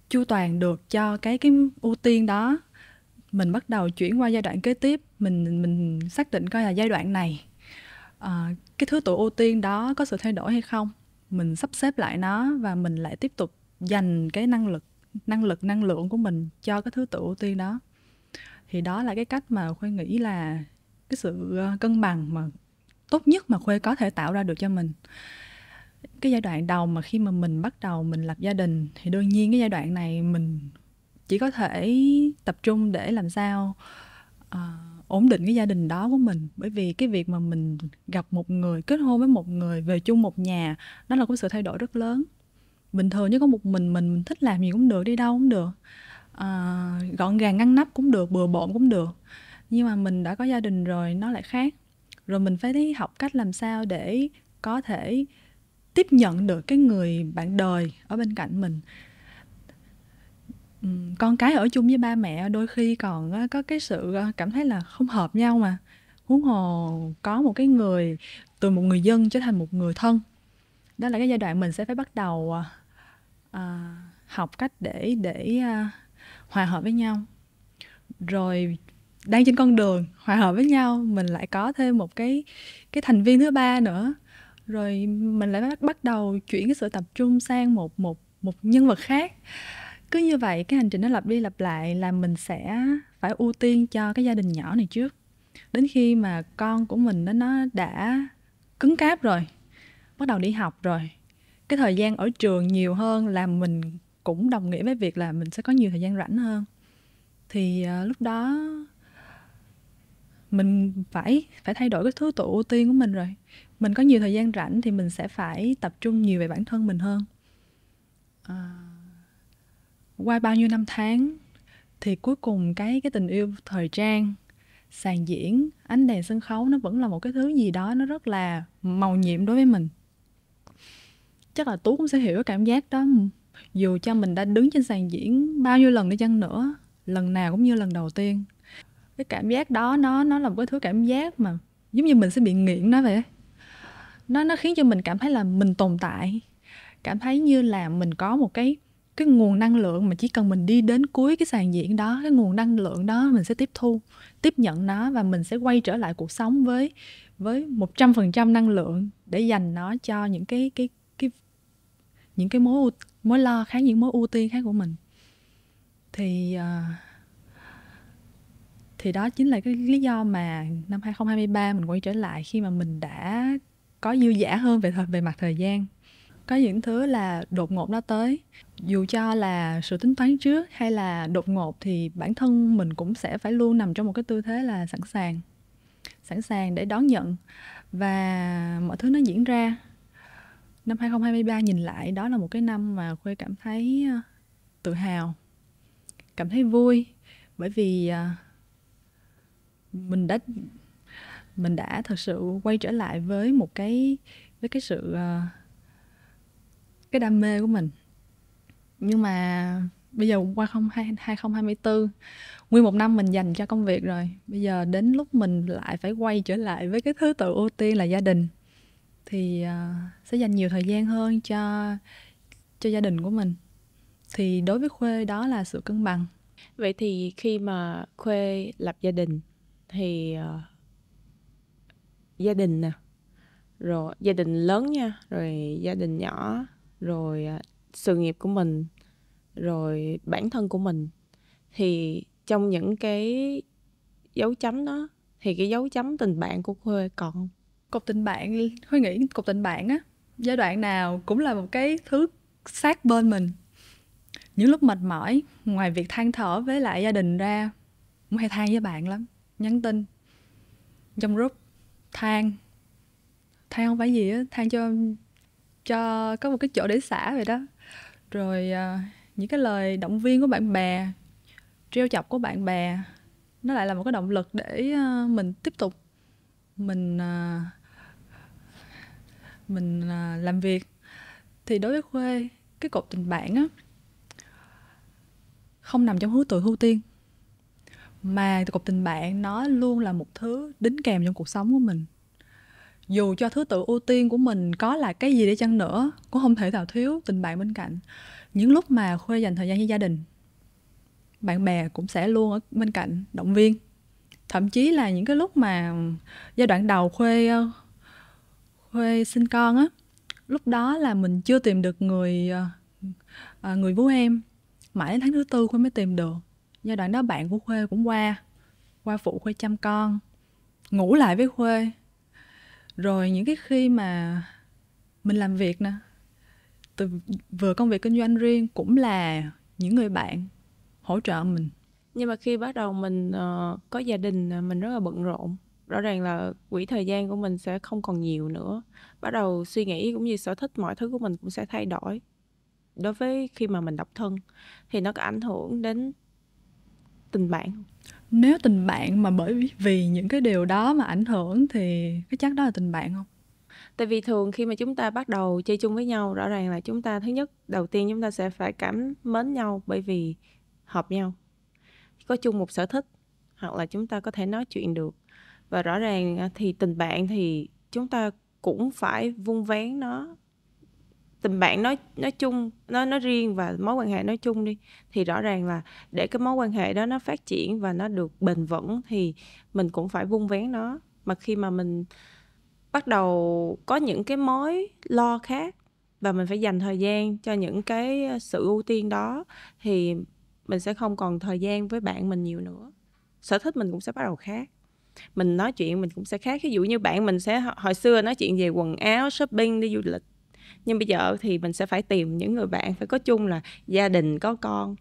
Speaker 2: chu toàn được cho cái cái ưu tiên đó mình bắt đầu chuyển qua giai đoạn kế tiếp mình mình xác định coi là giai đoạn này à, cái thứ tự ưu tiên đó có sự thay đổi hay không mình sắp xếp lại nó và mình lại tiếp tục dành cái năng lực năng lực năng lượng của mình cho cái thứ tự ưu tiên đó thì đó là cái cách mà khoan nghĩ là cái sự ờ, cân bằng mà tốt nhất mà khuê có thể tạo ra được cho mình cái giai đoạn đầu mà khi mà mình bắt đầu mình lập gia đình thì đương nhiên cái giai đoạn này mình chỉ có thể tập trung để làm sao uh, ổn định cái gia đình đó của mình bởi vì cái việc mà mình gặp một người kết hôn với một người về chung một nhà đó là có sự thay đổi rất lớn bình thường nếu có một mình mình mình thích làm gì cũng được đi đâu cũng được uh, gọn gàng ngăn nắp cũng được bừa bộn cũng được nhưng mà mình đã có gia đình rồi nó lại khác rồi mình phải đi học cách làm sao để có thể tiếp nhận được cái người bạn đời ở bên cạnh mình con cái ở chung với ba mẹ đôi khi còn có cái sự ờ, cảm thấy là không hợp nhau mà huống hồ có một cái người từ một người dân trở thành một người thân đó là cái giai đoạn mình sẽ phải bắt đầu à, học cách để để à, hòa hợp với nhau rồi đang trên con đường hòa hợp với nhau mình lại có thêm một cái cái thành viên thứ ba nữa rồi mình lại bắt, bắt đầu chuyển cái sự tập trung sang một một một nhân vật khác cứ như vậy cái hành trình nó lặp đi lặp lại là mình sẽ phải ưu tiên cho cái gia đình nhỏ này trước đến khi mà con của mình nó nó đã cứng cáp rồi bắt đầu đi học rồi cái thời gian ở trường nhiều hơn là mình cũng đồng nghĩa với việc là mình sẽ có nhiều thời gian rảnh hơn thì uh, lúc đó mình phải phải thay đổi cái thứ tự ưu tiên của mình rồi mình có nhiều thời gian rảnh thì mình sẽ phải tập trung nhiều về bản thân mình hơn à, qua bao nhiêu năm tháng thì cuối cùng cái cái tình yêu thời trang sàn diễn ánh đèn sân khấu nó vẫn là một cái thứ gì đó nó rất là màu nhiệm đối với mình chắc là tú cũng sẽ hiểu cái cảm giác đó dù cho mình đã đứng trên sàn diễn bao nhiêu lần đi chăng nữa lần nào cũng như lần đầu tiên cái cảm giác đó nó nó là một cái thứ cảm giác mà giống như mình sẽ bị nghiện nó vậy nó nó khiến cho mình cảm thấy là mình tồn tại cảm thấy như là mình có một cái cái nguồn năng lượng mà chỉ cần mình đi đến cuối cái sàn diễn đó cái nguồn năng lượng đó mình sẽ tiếp thu tiếp nhận nó và mình sẽ quay trở lại cuộc sống với với một trăm phần trăm năng lượng để dành nó cho những cái cái cái những cái mối mối lo khác những mối ưu tiên khác của mình thì uh, thì đó chính là cái lý do mà năm 2023 mình quay trở lại khi mà mình đã có dư giả hơn về về mặt thời gian có những thứ là đột ngột nó tới dù cho là sự tính toán trước hay là đột ngột thì bản thân mình cũng sẽ phải luôn nằm trong một cái tư thế là sẵn sàng sẵn sàng để đón nhận và mọi thứ nó diễn ra năm 2023 nhìn lại đó là một cái năm mà khuê cảm thấy ờ, tự hào cảm thấy vui bởi vì ờ, mình đã mình đã thật sự quay trở lại với một cái với cái sự ờ, cái đam mê của mình nhưng mà bây giờ qua không 2024 nguyên một năm mình dành cho công việc rồi bây giờ đến lúc mình lại phải quay trở lại với cái thứ tự ưu tiên là gia đình thì uh, sẽ dành nhiều thời gian hơn cho cho gia đình của mình thì đối với khuê đó là sự
Speaker 1: cân bằng vậy thì khi mà khuê lập gia đình thì uh, gia đình nè rồi gia đình lớn nha rồi gia đình nhỏ rồi uh, sự nghiệp của mình rồi bản thân của mình thì trong những cái dấu chấm đó thì cái dấu chấm tình bạn của khuê còn không cục tình bạn khuê nghĩ cục tình bạn á giai đoạn
Speaker 2: nào cũng là một cái thứ sát bên mình những lúc mệt mỏi ngoài việc than thở với lại gia đình ra cũng hay than với bạn lắm nhắn tin trong group than than không phải gì á than cho cho có một cái chỗ để xả vậy đó rồi uh, những cái lời động viên của bạn bè trêu chọc của bạn bè nó lại là một cái động lực để uh, mình tiếp tục mình uh, mình uh, làm việc thì đối với khuê cái cột tình bạn á không nằm trong hứa tuổi ưu tiên mà cuộc tình bạn nó luôn là một thứ đính kèm trong cuộc sống của mình dù cho thứ tự ưu tiên của mình có là cái gì đi chăng nữa cũng không thể nào thiếu tình bạn bên cạnh những lúc mà khuê dành thời gian với gia đình bạn bè cũng sẽ luôn ở bên cạnh động viên thậm chí là những cái lúc mà giai đoạn đầu khuê ờ, khuê sinh con á lúc đó là mình chưa tìm được người ờ, ờ, người vú em mãi đến tháng thứ tư khuê mới tìm được giai đoạn đó bạn của khuê cũng qua qua phụ khuê chăm con ngủ lại với khuê rồi những cái khi mà mình làm việc nè từ vừa công việc kinh doanh riêng cũng là những người bạn hỗ trợ mình
Speaker 1: nhưng mà khi bắt đầu mình ờ, có gia đình mình rất là bận rộn rõ ràng là quỹ thời gian của mình sẽ không còn nhiều nữa bắt đầu suy nghĩ cũng như sở thích mọi thứ của mình cũng sẽ thay đổi đối với khi mà mình độc thân thì nó có ảnh hưởng đến
Speaker 2: tình bạn nếu tình bạn mà bởi vì những cái điều đó mà ảnh hưởng thì cái chắc đó là tình bạn không
Speaker 1: tại vì thường khi mà chúng ta bắt đầu chơi chung với nhau rõ ràng là chúng ta thứ nhất đầu tiên chúng ta sẽ phải cảm mến nhau bởi vì hợp nhau có chung một sở thích hoặc là chúng ta có thể nói chuyện được và rõ ràng à, thì tình bạn thì chúng ta cũng phải vun vén nó tình bạn nói nói chung nó nó riêng và mối quan hệ nói chung đi thì rõ ràng là để cái mối quan hệ đó nó phát triển và nó được bền vững thì mình cũng phải vung vén nó mà khi mà mình bắt đầu có những cái mối lo khác và mình phải dành thời gian cho những cái ờ, sự ưu tiên đó thì mình sẽ không còn thời gian với bạn mình nhiều nữa sở thích mình cũng sẽ bắt đầu khác mình nói chuyện mình cũng sẽ khác ví dụ như bạn mình sẽ hồi xưa nói chuyện về quần áo shopping đi du lịch nhưng bây giờ thì mình sẽ phải tìm những người bạn phải có chung là gia đình có con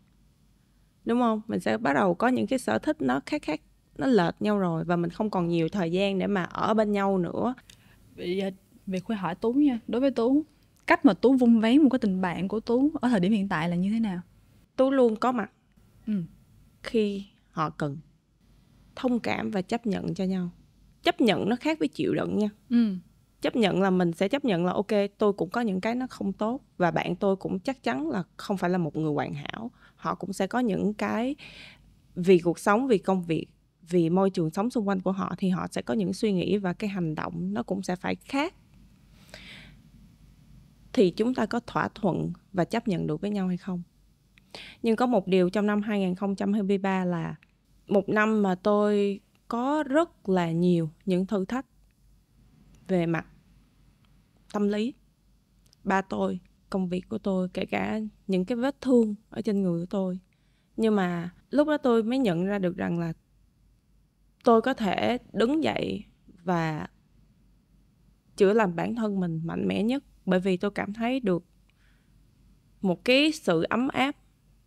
Speaker 1: đúng không mình sẽ bắt đầu có những cái sở thích nó khác khác nó lệch nhau rồi và mình không còn nhiều thời gian để mà ở bên nhau nữa bây giờ à, về khuya hỏi tú nha đối với tú
Speaker 2: cách mà tú vung vén một cái tình bạn của tú ở thời điểm hiện tại là như thế nào tú luôn có mặt ừ.
Speaker 1: khi họ cần thông cảm và chấp nhận cho nhau chấp nhận nó khác với chịu đựng nha ừ chấp nhận là mình sẽ chấp nhận là ok tôi cũng có những cái nó không tốt và bạn tôi cũng chắc chắn là không phải là một người hoàn hảo họ cũng sẽ có những cái vì cuộc sống vì công việc vì môi trường sống xung quanh của họ thì họ sẽ có những suy nghĩ và cái hành động nó cũng sẽ phải khác thì chúng ta có thỏa thuận và chấp nhận được với nhau hay không nhưng có một điều trong năm 2023 là một năm mà tôi có rất là nhiều những thử thách về mặt tâm lý ba tôi công việc của tôi kể cả những cái vết thương ở trên người của tôi nhưng mà lúc đó tôi mới nhận ra được rằng là tôi có thể đứng dậy và chữa làm bản thân mình mạnh mẽ nhất bởi vì tôi cảm thấy được một cái sự ấm áp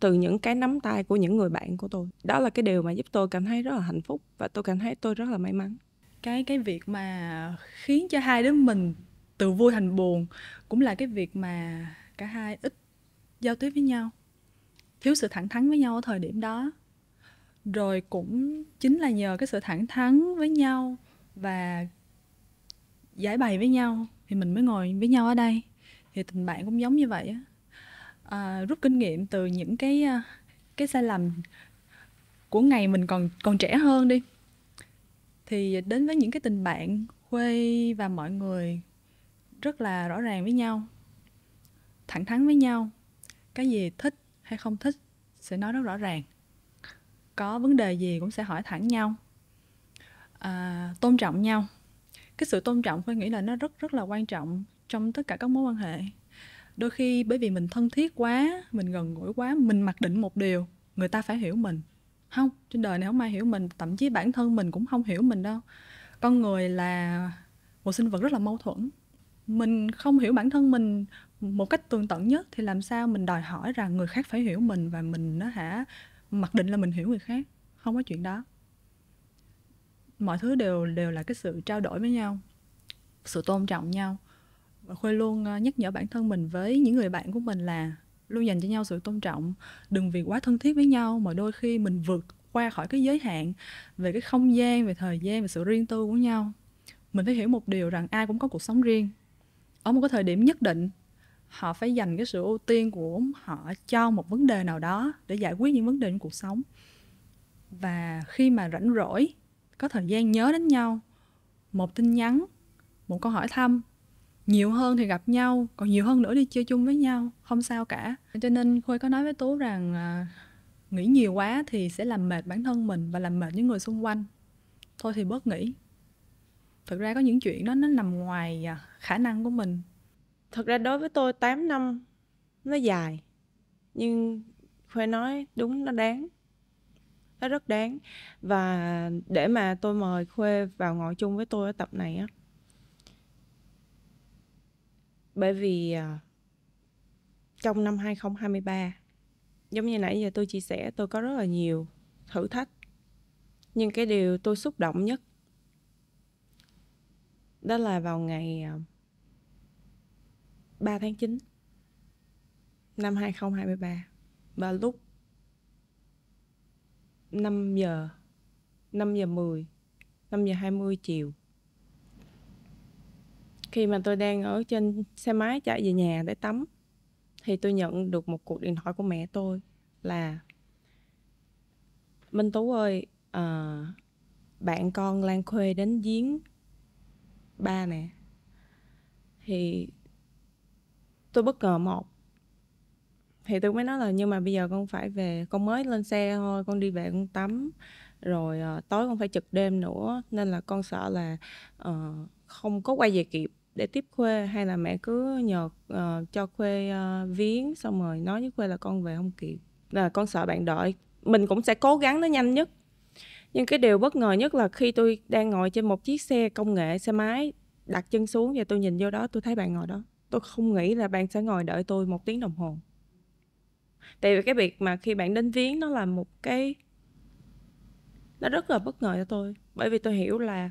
Speaker 1: từ những cái nắm tay của những người bạn của tôi đó là cái điều mà giúp tôi cảm thấy rất là hạnh phúc và tôi cảm thấy tôi rất là may mắn
Speaker 2: cái cái việc mà khiến cho hai đứa mình từ vui thành buồn cũng là cái việc mà cả hai ít giao tiếp với nhau thiếu sự thẳng thắn với nhau ở thời điểm đó rồi cũng chính là nhờ cái sự thẳng thắn với nhau và giải bày với nhau thì mình mới ngồi với nhau ở đây thì tình bạn cũng giống như vậy á à, rút kinh nghiệm từ những cái à, cái sai lầm của ngày mình còn còn trẻ hơn đi thì đến với những cái tình bạn quê và mọi người rất là rõ ràng với nhau thẳng thắn với nhau cái gì thích hay không thích sẽ nói rất rõ ràng có vấn đề gì cũng sẽ hỏi thẳng nhau à, tôn trọng nhau cái sự tôn trọng tôi nghĩ là nó rất rất là quan trọng trong tất cả các mối quan hệ đôi khi bởi vì mình thân thiết quá mình gần gũi quá mình mặc định một điều người ta phải hiểu mình không trên đời này không ai hiểu mình thậm chí bản thân mình cũng không hiểu mình đâu con người là một sinh vật rất là mâu thuẫn mình không hiểu bản thân mình một cách tường tận nhất thì làm sao mình đòi hỏi rằng người khác phải hiểu mình và mình nó hả mặc định là mình hiểu người khác không có chuyện đó mọi thứ đều đều là cái sự trao đổi với nhau sự tôn trọng nhau và khuê luôn ờ, nhắc nhở bản thân mình với những người bạn của mình là luôn dành cho nhau sự tôn trọng đừng vì quá thân thiết với nhau mà đôi khi mình vượt qua khỏi cái giới hạn về cái không gian về thời gian về sự riêng tư của nhau mình phải hiểu một điều rằng ai cũng có cuộc sống riêng ở một cái thời điểm nhất định họ phải dành cái sự ưu tiên của họ cho một vấn đề nào đó để giải quyết những vấn đề trong cuộc sống và khi mà rảnh rỗi có thời gian nhớ đến nhau một tin nhắn một câu hỏi thăm nhiều hơn thì gặp nhau còn nhiều hơn nữa đi chơi chung với nhau không sao cả cho nên khôi có nói với tú rằng à, nghĩ nhiều quá thì sẽ làm mệt bản thân mình và làm mệt những người xung quanh thôi thì bớt nghĩ
Speaker 1: thực ra có những chuyện đó nó nằm ngoài à, khả năng của mình thực ra đối với tôi 8 năm nó dài nhưng Khuê nói đúng nó đáng nó rất đáng và để mà tôi mời Khuê vào ngồi chung với tôi ở tập này á bởi vì à, trong năm 2023 giống như nãy giờ tôi chia sẻ tôi có rất là nhiều thử thách nhưng cái điều tôi xúc động nhất đó là vào ngày 3 ờ, tháng 9 năm 2023 và lúc 5 giờ 5 giờ 10 5 giờ 20 chiều khi mà tôi đang ở trên xe máy chạy về nhà để tắm thì tôi nhận được một cuộc điện thoại của mẹ tôi là Minh Tú ơi à, bạn con Lan Khuê đến giếng ba nè thì tôi bất ngờ một thì tôi mới nói là nhưng mà bây giờ con phải về con mới lên xe thôi con đi về con tắm rồi uh, tối con phải trực đêm nữa nên là con sợ là uh, không có quay về kịp để tiếp khuê hay là mẹ cứ nhờ uh, cho khuê uh, viếng xong rồi nói với khuê là con về không kịp là con sợ bạn đợi mình cũng sẽ cố gắng nó nhanh nhất nhưng cái điều bất ngờ nhất là khi tôi đang ngồi trên một chiếc xe công nghệ xe máy đặt chân xuống và tôi nhìn vô đó tôi thấy bạn ngồi đó tôi không nghĩ là bạn sẽ ngồi đợi tôi một tiếng đồng hồ tại vì cái việc mà khi bạn đến viếng nó là một cái nó rất là bất ngờ cho tôi bởi vì tôi hiểu là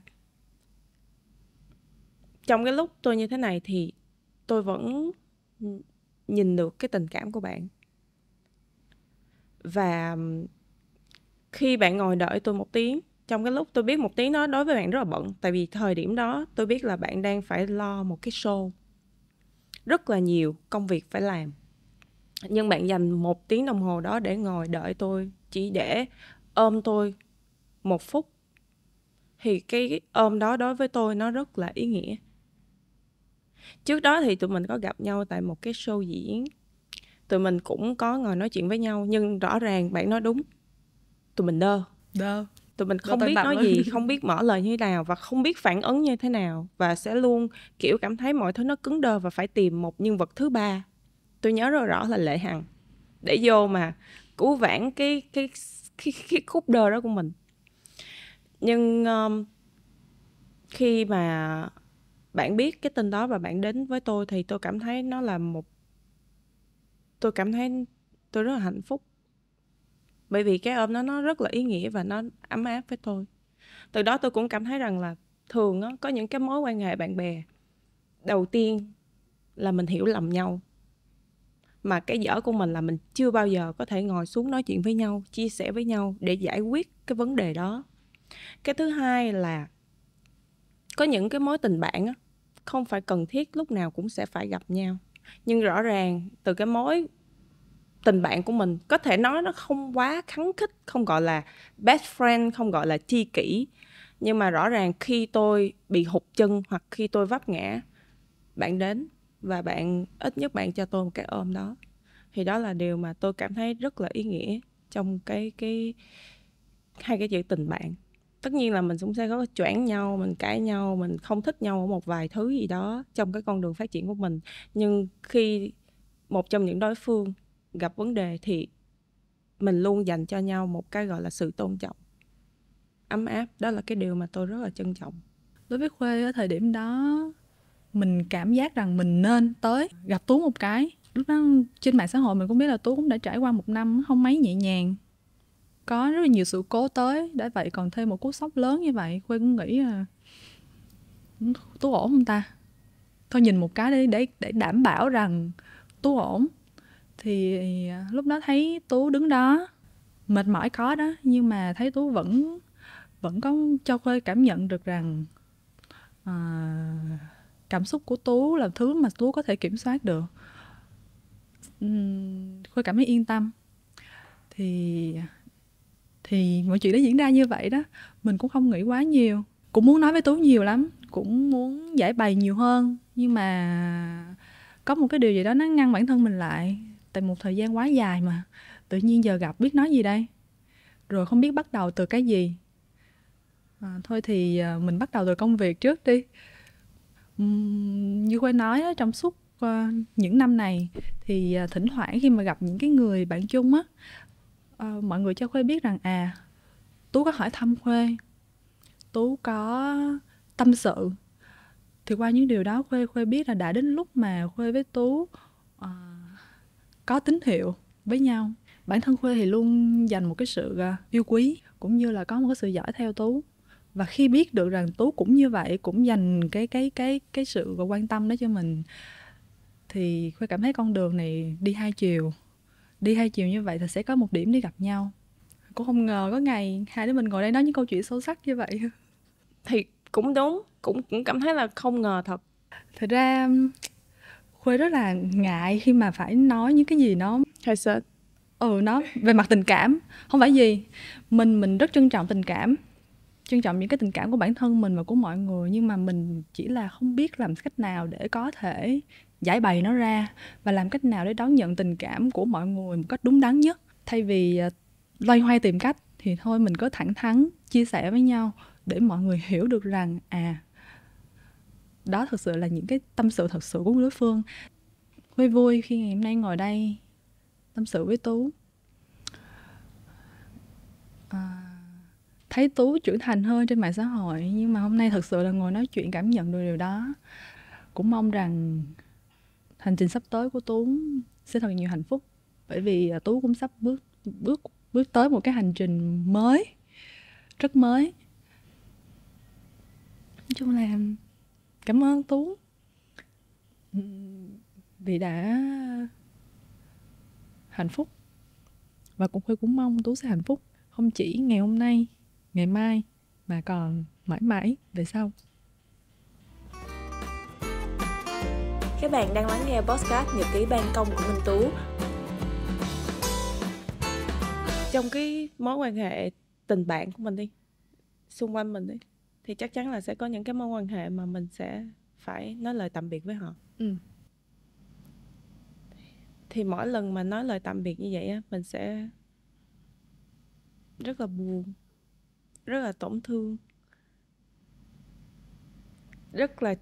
Speaker 1: trong cái lúc tôi như thế này thì tôi vẫn nhìn được cái tình cảm của bạn và khi bạn ngồi đợi tôi một tiếng trong cái lúc tôi biết một tiếng đó đối với bạn rất là bận tại vì thời điểm đó tôi biết là bạn đang phải lo một cái show rất là nhiều công việc phải làm nhưng bạn dành một tiếng đồng hồ đó để ngồi đợi tôi chỉ để ôm tôi một phút thì cái ôm đó đối với tôi nó rất là ý nghĩa trước đó thì tụi mình có gặp nhau tại một cái show diễn tụi mình cũng có ngồi nói chuyện với nhau nhưng rõ ràng bạn nói đúng tụi mình đơ đơ tụi mình không biết nói luôn. gì không biết mở lời như thế nào và không biết phản ứng như thế nào và sẽ luôn kiểu cảm thấy mọi thứ nó cứng đơ và phải tìm một nhân vật thứ ba tôi nhớ rất rõ là lệ hằng để vô mà cứu vãn cái cái cái, cái khúc đơ đó của mình nhưng um, khi mà bạn biết cái tin đó và bạn đến với tôi thì tôi cảm thấy nó là một tôi cảm thấy tôi rất là hạnh phúc bởi vì cái ôm nó nó rất là ý nghĩa và nó ấm áp với tôi từ đó tôi cũng cảm thấy rằng là thường đó, có những cái mối quan hệ bạn bè đầu tiên là mình hiểu lầm nhau mà cái dở của mình là mình chưa bao giờ có thể ngồi xuống nói chuyện với nhau chia sẻ với nhau để giải quyết cái vấn đề đó cái thứ hai là có những cái mối tình bạn á không phải cần thiết lúc nào cũng sẽ phải gặp nhau nhưng rõ ràng từ cái mối tình bạn của mình có thể nói nó không quá khắng khích không gọi là best friend không gọi là tri kỷ nhưng mà rõ ràng khi tôi bị hụt chân hoặc khi tôi vấp ngã bạn đến và bạn ít nhất bạn cho tôi một cái ôm đó thì đó là điều mà tôi cảm thấy rất là ý nghĩa trong cái cái hai cái chữ tình bạn tất nhiên là mình cũng sẽ có choảng nhau mình cãi nhau mình không thích nhau ở một vài thứ gì đó trong cái con đường phát triển của mình nhưng khi một trong những đối phương gặp vấn đề thì mình luôn dành cho nhau một cái gọi là sự tôn trọng ấm áp đó là cái điều mà tôi rất là trân trọng
Speaker 2: đối với khuê ở thời điểm đó mình cảm giác rằng mình nên tới gặp tú một cái lúc đó trên mạng xã hội mình cũng biết là tú cũng đã trải qua một năm không mấy nhẹ nhàng có rất là nhiều sự cố tới đã vậy còn thêm một cú sốc lớn như vậy khuê cũng nghĩ là tú ổn không ta thôi nhìn một cái để để để đảm bảo rằng tú ổn thì à, lúc đó thấy tú đứng đó mệt mỏi có đó nhưng mà thấy tú vẫn vẫn có cho khơi cảm nhận được rằng à, cảm xúc của tú là thứ mà tú có thể kiểm soát được khôi cảm thấy yên tâm thì thì mọi chuyện đã diễn ra như vậy đó mình cũng không nghĩ quá nhiều cũng muốn nói với tú nhiều lắm cũng muốn giải bày nhiều hơn nhưng mà có một cái điều gì đó nó ngăn bản thân mình lại tại một thời gian quá dài mà tự nhiên giờ gặp biết nói gì đây rồi không biết bắt đầu từ cái gì à, thôi thì à, mình bắt đầu từ công việc trước đi như quay nói trong suốt à, những năm này thì à, thỉnh thoảng khi mà gặp những cái người bạn chung á mọi người cho khuê biết rằng à tú có hỏi thăm khuê tú có tâm sự thì qua những điều đó khuê khuê biết là đã đến lúc mà khuê với tú uh, có tín hiệu với nhau bản thân khuê thì luôn dành một cái sự à, yêu quý cũng như là có một cái sự dõi theo tú và khi biết được rằng tú cũng như vậy cũng dành cái cái cái cái sự quan tâm đó cho mình thì khuê cảm thấy con đường này đi hai chiều đi hai chiều như vậy thì sẽ có một điểm để gặp nhau cũng không ngờ có ngày hai đứa mình ngồi đây nói những câu chuyện sâu sắc như vậy thì cũng
Speaker 1: đúng cũng cũng cảm
Speaker 2: thấy là không ngờ thật thật ra Huê rất là ngại khi mà phải nói những cái gì nó hơi sợ ừ nó về mặt tình cảm không phải gì mình mình rất trân trọng tình cảm trân trọng những cái tình cảm của bản thân mình và của mọi người nhưng mà mình chỉ là không biết làm cách nào để có thể giải bày nó ra và làm cách nào để đón nhận tình cảm của mọi người một cách đúng đắn nhất thay vì ờ, loay hoay tìm cách thì thôi mình cứ thẳng thắn chia sẻ với nhau để mọi người hiểu được rằng à đó thực sự là những cái tâm sự thật sự của đối phương Huy vui khi ngày hôm nay ngồi đây tâm sự với Tú à, Thấy Tú trưởng thành hơn trên mạng xã hội Nhưng mà hôm nay thật sự là ngồi nói chuyện cảm nhận được điều đó Cũng mong rằng hành trình sắp tới của Tú sẽ thật nhiều hạnh phúc Bởi vì à, Tú cũng sắp bước bước bước tới một cái hành trình mới Rất mới Nói chung là cảm ơn tú vì đã hạnh phúc và cũng Huy cũng mong tú sẽ hạnh phúc không chỉ ngày hôm nay ngày mai mà còn mãi mãi về sau
Speaker 1: các bạn đang lắng nghe podcast nhật ký ban công của minh tú trong cái mối quan hệ tình bạn của mình đi xung quanh mình đi thì chắc chắn là sẽ có những cái mối quan hệ mà mình sẽ phải nói lời tạm biệt với họ ừ. thì mỗi lần mà nói lời tạm biệt như vậy á mình sẽ rất là buồn rất là tổn thương rất là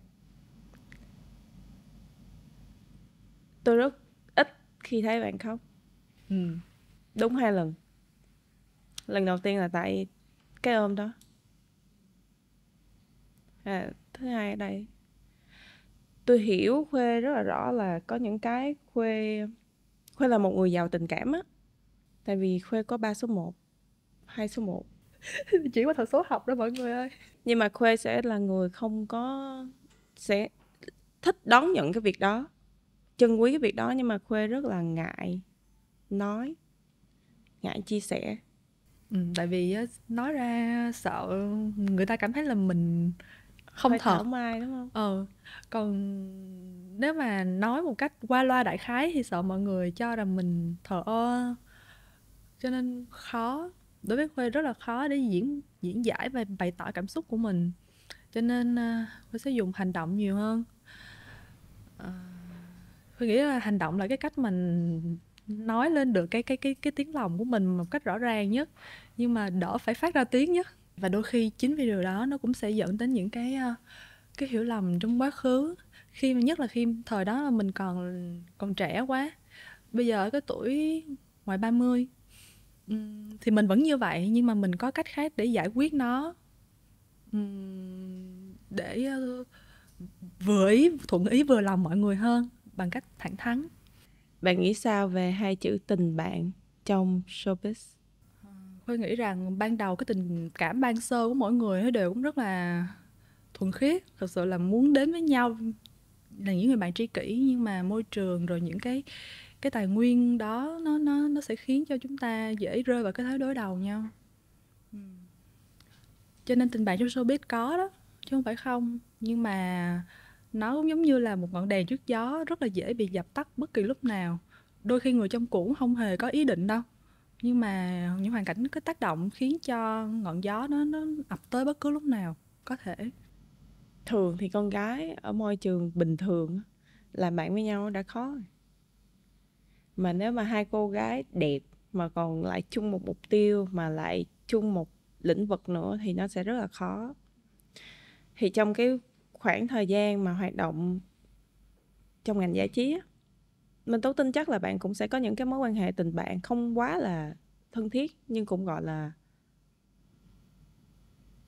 Speaker 1: tôi rất ít khi thấy bạn khóc ừ. đúng hai lần lần đầu tiên là tại cái ôm đó à, thứ hai ở đây tôi hiểu khuê rất là rõ là có những cái khuê khuê là một người giàu tình cảm á tại vì khuê có 3 số 1 hai số 1
Speaker 2: chỉ có thật số học đó mọi người ơi
Speaker 1: nhưng mà khuê sẽ là người không có sẽ thích đón nhận cái việc đó trân quý cái việc đó nhưng mà khuê rất là ngại nói ngại chia sẻ ừ, tại vì nói ra sợ người ta cảm thấy là mình
Speaker 2: không Phải thật mai đúng không ờ còn nếu mà nói một cách qua loa đại khái thì sợ mọi người cho rằng mình thờ ơ cho nên khó đối với khuê rất là khó để diễn diễn giải và bày tỏ cảm xúc của mình cho nên à, khuê sẽ dùng hành động nhiều hơn à, khuê nghĩ là hành động là cái cách mình nói lên được cái cái cái cái tiếng lòng của mình một cách rõ ràng nhất nhưng mà đỡ phải phát ra tiếng nhất và đôi khi chính vì điều đó nó cũng sẽ dẫn đến những cái ờ, cái hiểu lầm trong quá khứ khi nhất là khi thời đó là mình còn còn trẻ quá bây giờ ở cái tuổi ngoài 30 thì mình vẫn như vậy nhưng mà mình có cách khác để giải quyết nó
Speaker 1: để ờ, vừa ý thuận ý vừa lòng mọi người hơn bằng cách thẳng thắn bạn nghĩ sao về hai chữ tình bạn trong showbiz
Speaker 2: Tôi nghĩ rằng ban đầu cái tình cảm ban sơ của mỗi người nó đều cũng rất là thuần khiết thật sự là muốn đến với nhau là những người bạn tri kỷ nhưng mà môi trường rồi những cái cái tài nguyên đó nó nó nó sẽ khiến cho chúng ta dễ rơi vào cái thế đối đầu nhau cho nên tình bạn trong showbiz có đó chứ không phải không nhưng mà nó cũng giống như là một ngọn đèn trước gió rất là dễ bị dập tắt bất kỳ lúc nào đôi khi người trong cũ không hề có ý định đâu nhưng mà những hoàn cảnh
Speaker 1: cứ tác động khiến cho ngọn gió nó nó
Speaker 2: ập tới bất cứ lúc nào có thể
Speaker 1: thường thì con gái ở môi trường bình thường làm bạn với nhau đã khó mà nếu mà hai cô gái đẹp mà còn lại chung một mục tiêu mà lại chung một lĩnh vực nữa thì nó sẽ rất là khó thì trong cái khoảng thời gian mà hoạt động trong ngành giải trí á, mình tôi tin chắc là bạn cũng sẽ có những cái mối quan hệ tình bạn không quá là thân thiết nhưng cũng gọi là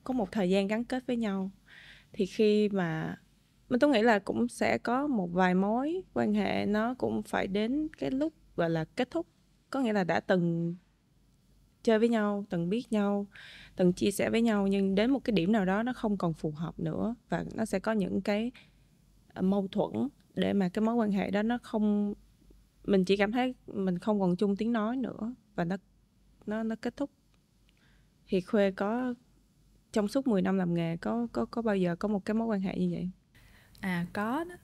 Speaker 1: có một thời gian gắn kết với nhau thì khi mà mình tôi nghĩ là cũng sẽ có một vài mối quan hệ nó cũng phải đến cái lúc gọi là kết thúc có nghĩa là đã từng chơi với nhau từng biết nhau từng chia sẻ với nhau nhưng đến một cái điểm nào đó nó không còn phù hợp nữa và nó sẽ có những cái ờ, mâu thuẫn để mà cái mối quan hệ đó nó không mình chỉ cảm thấy mình không còn chung tiếng nói nữa và nó nó nó kết thúc thì khuê có trong suốt 10 năm làm nghề có có có bao giờ có một cái mối quan hệ như vậy à có đó.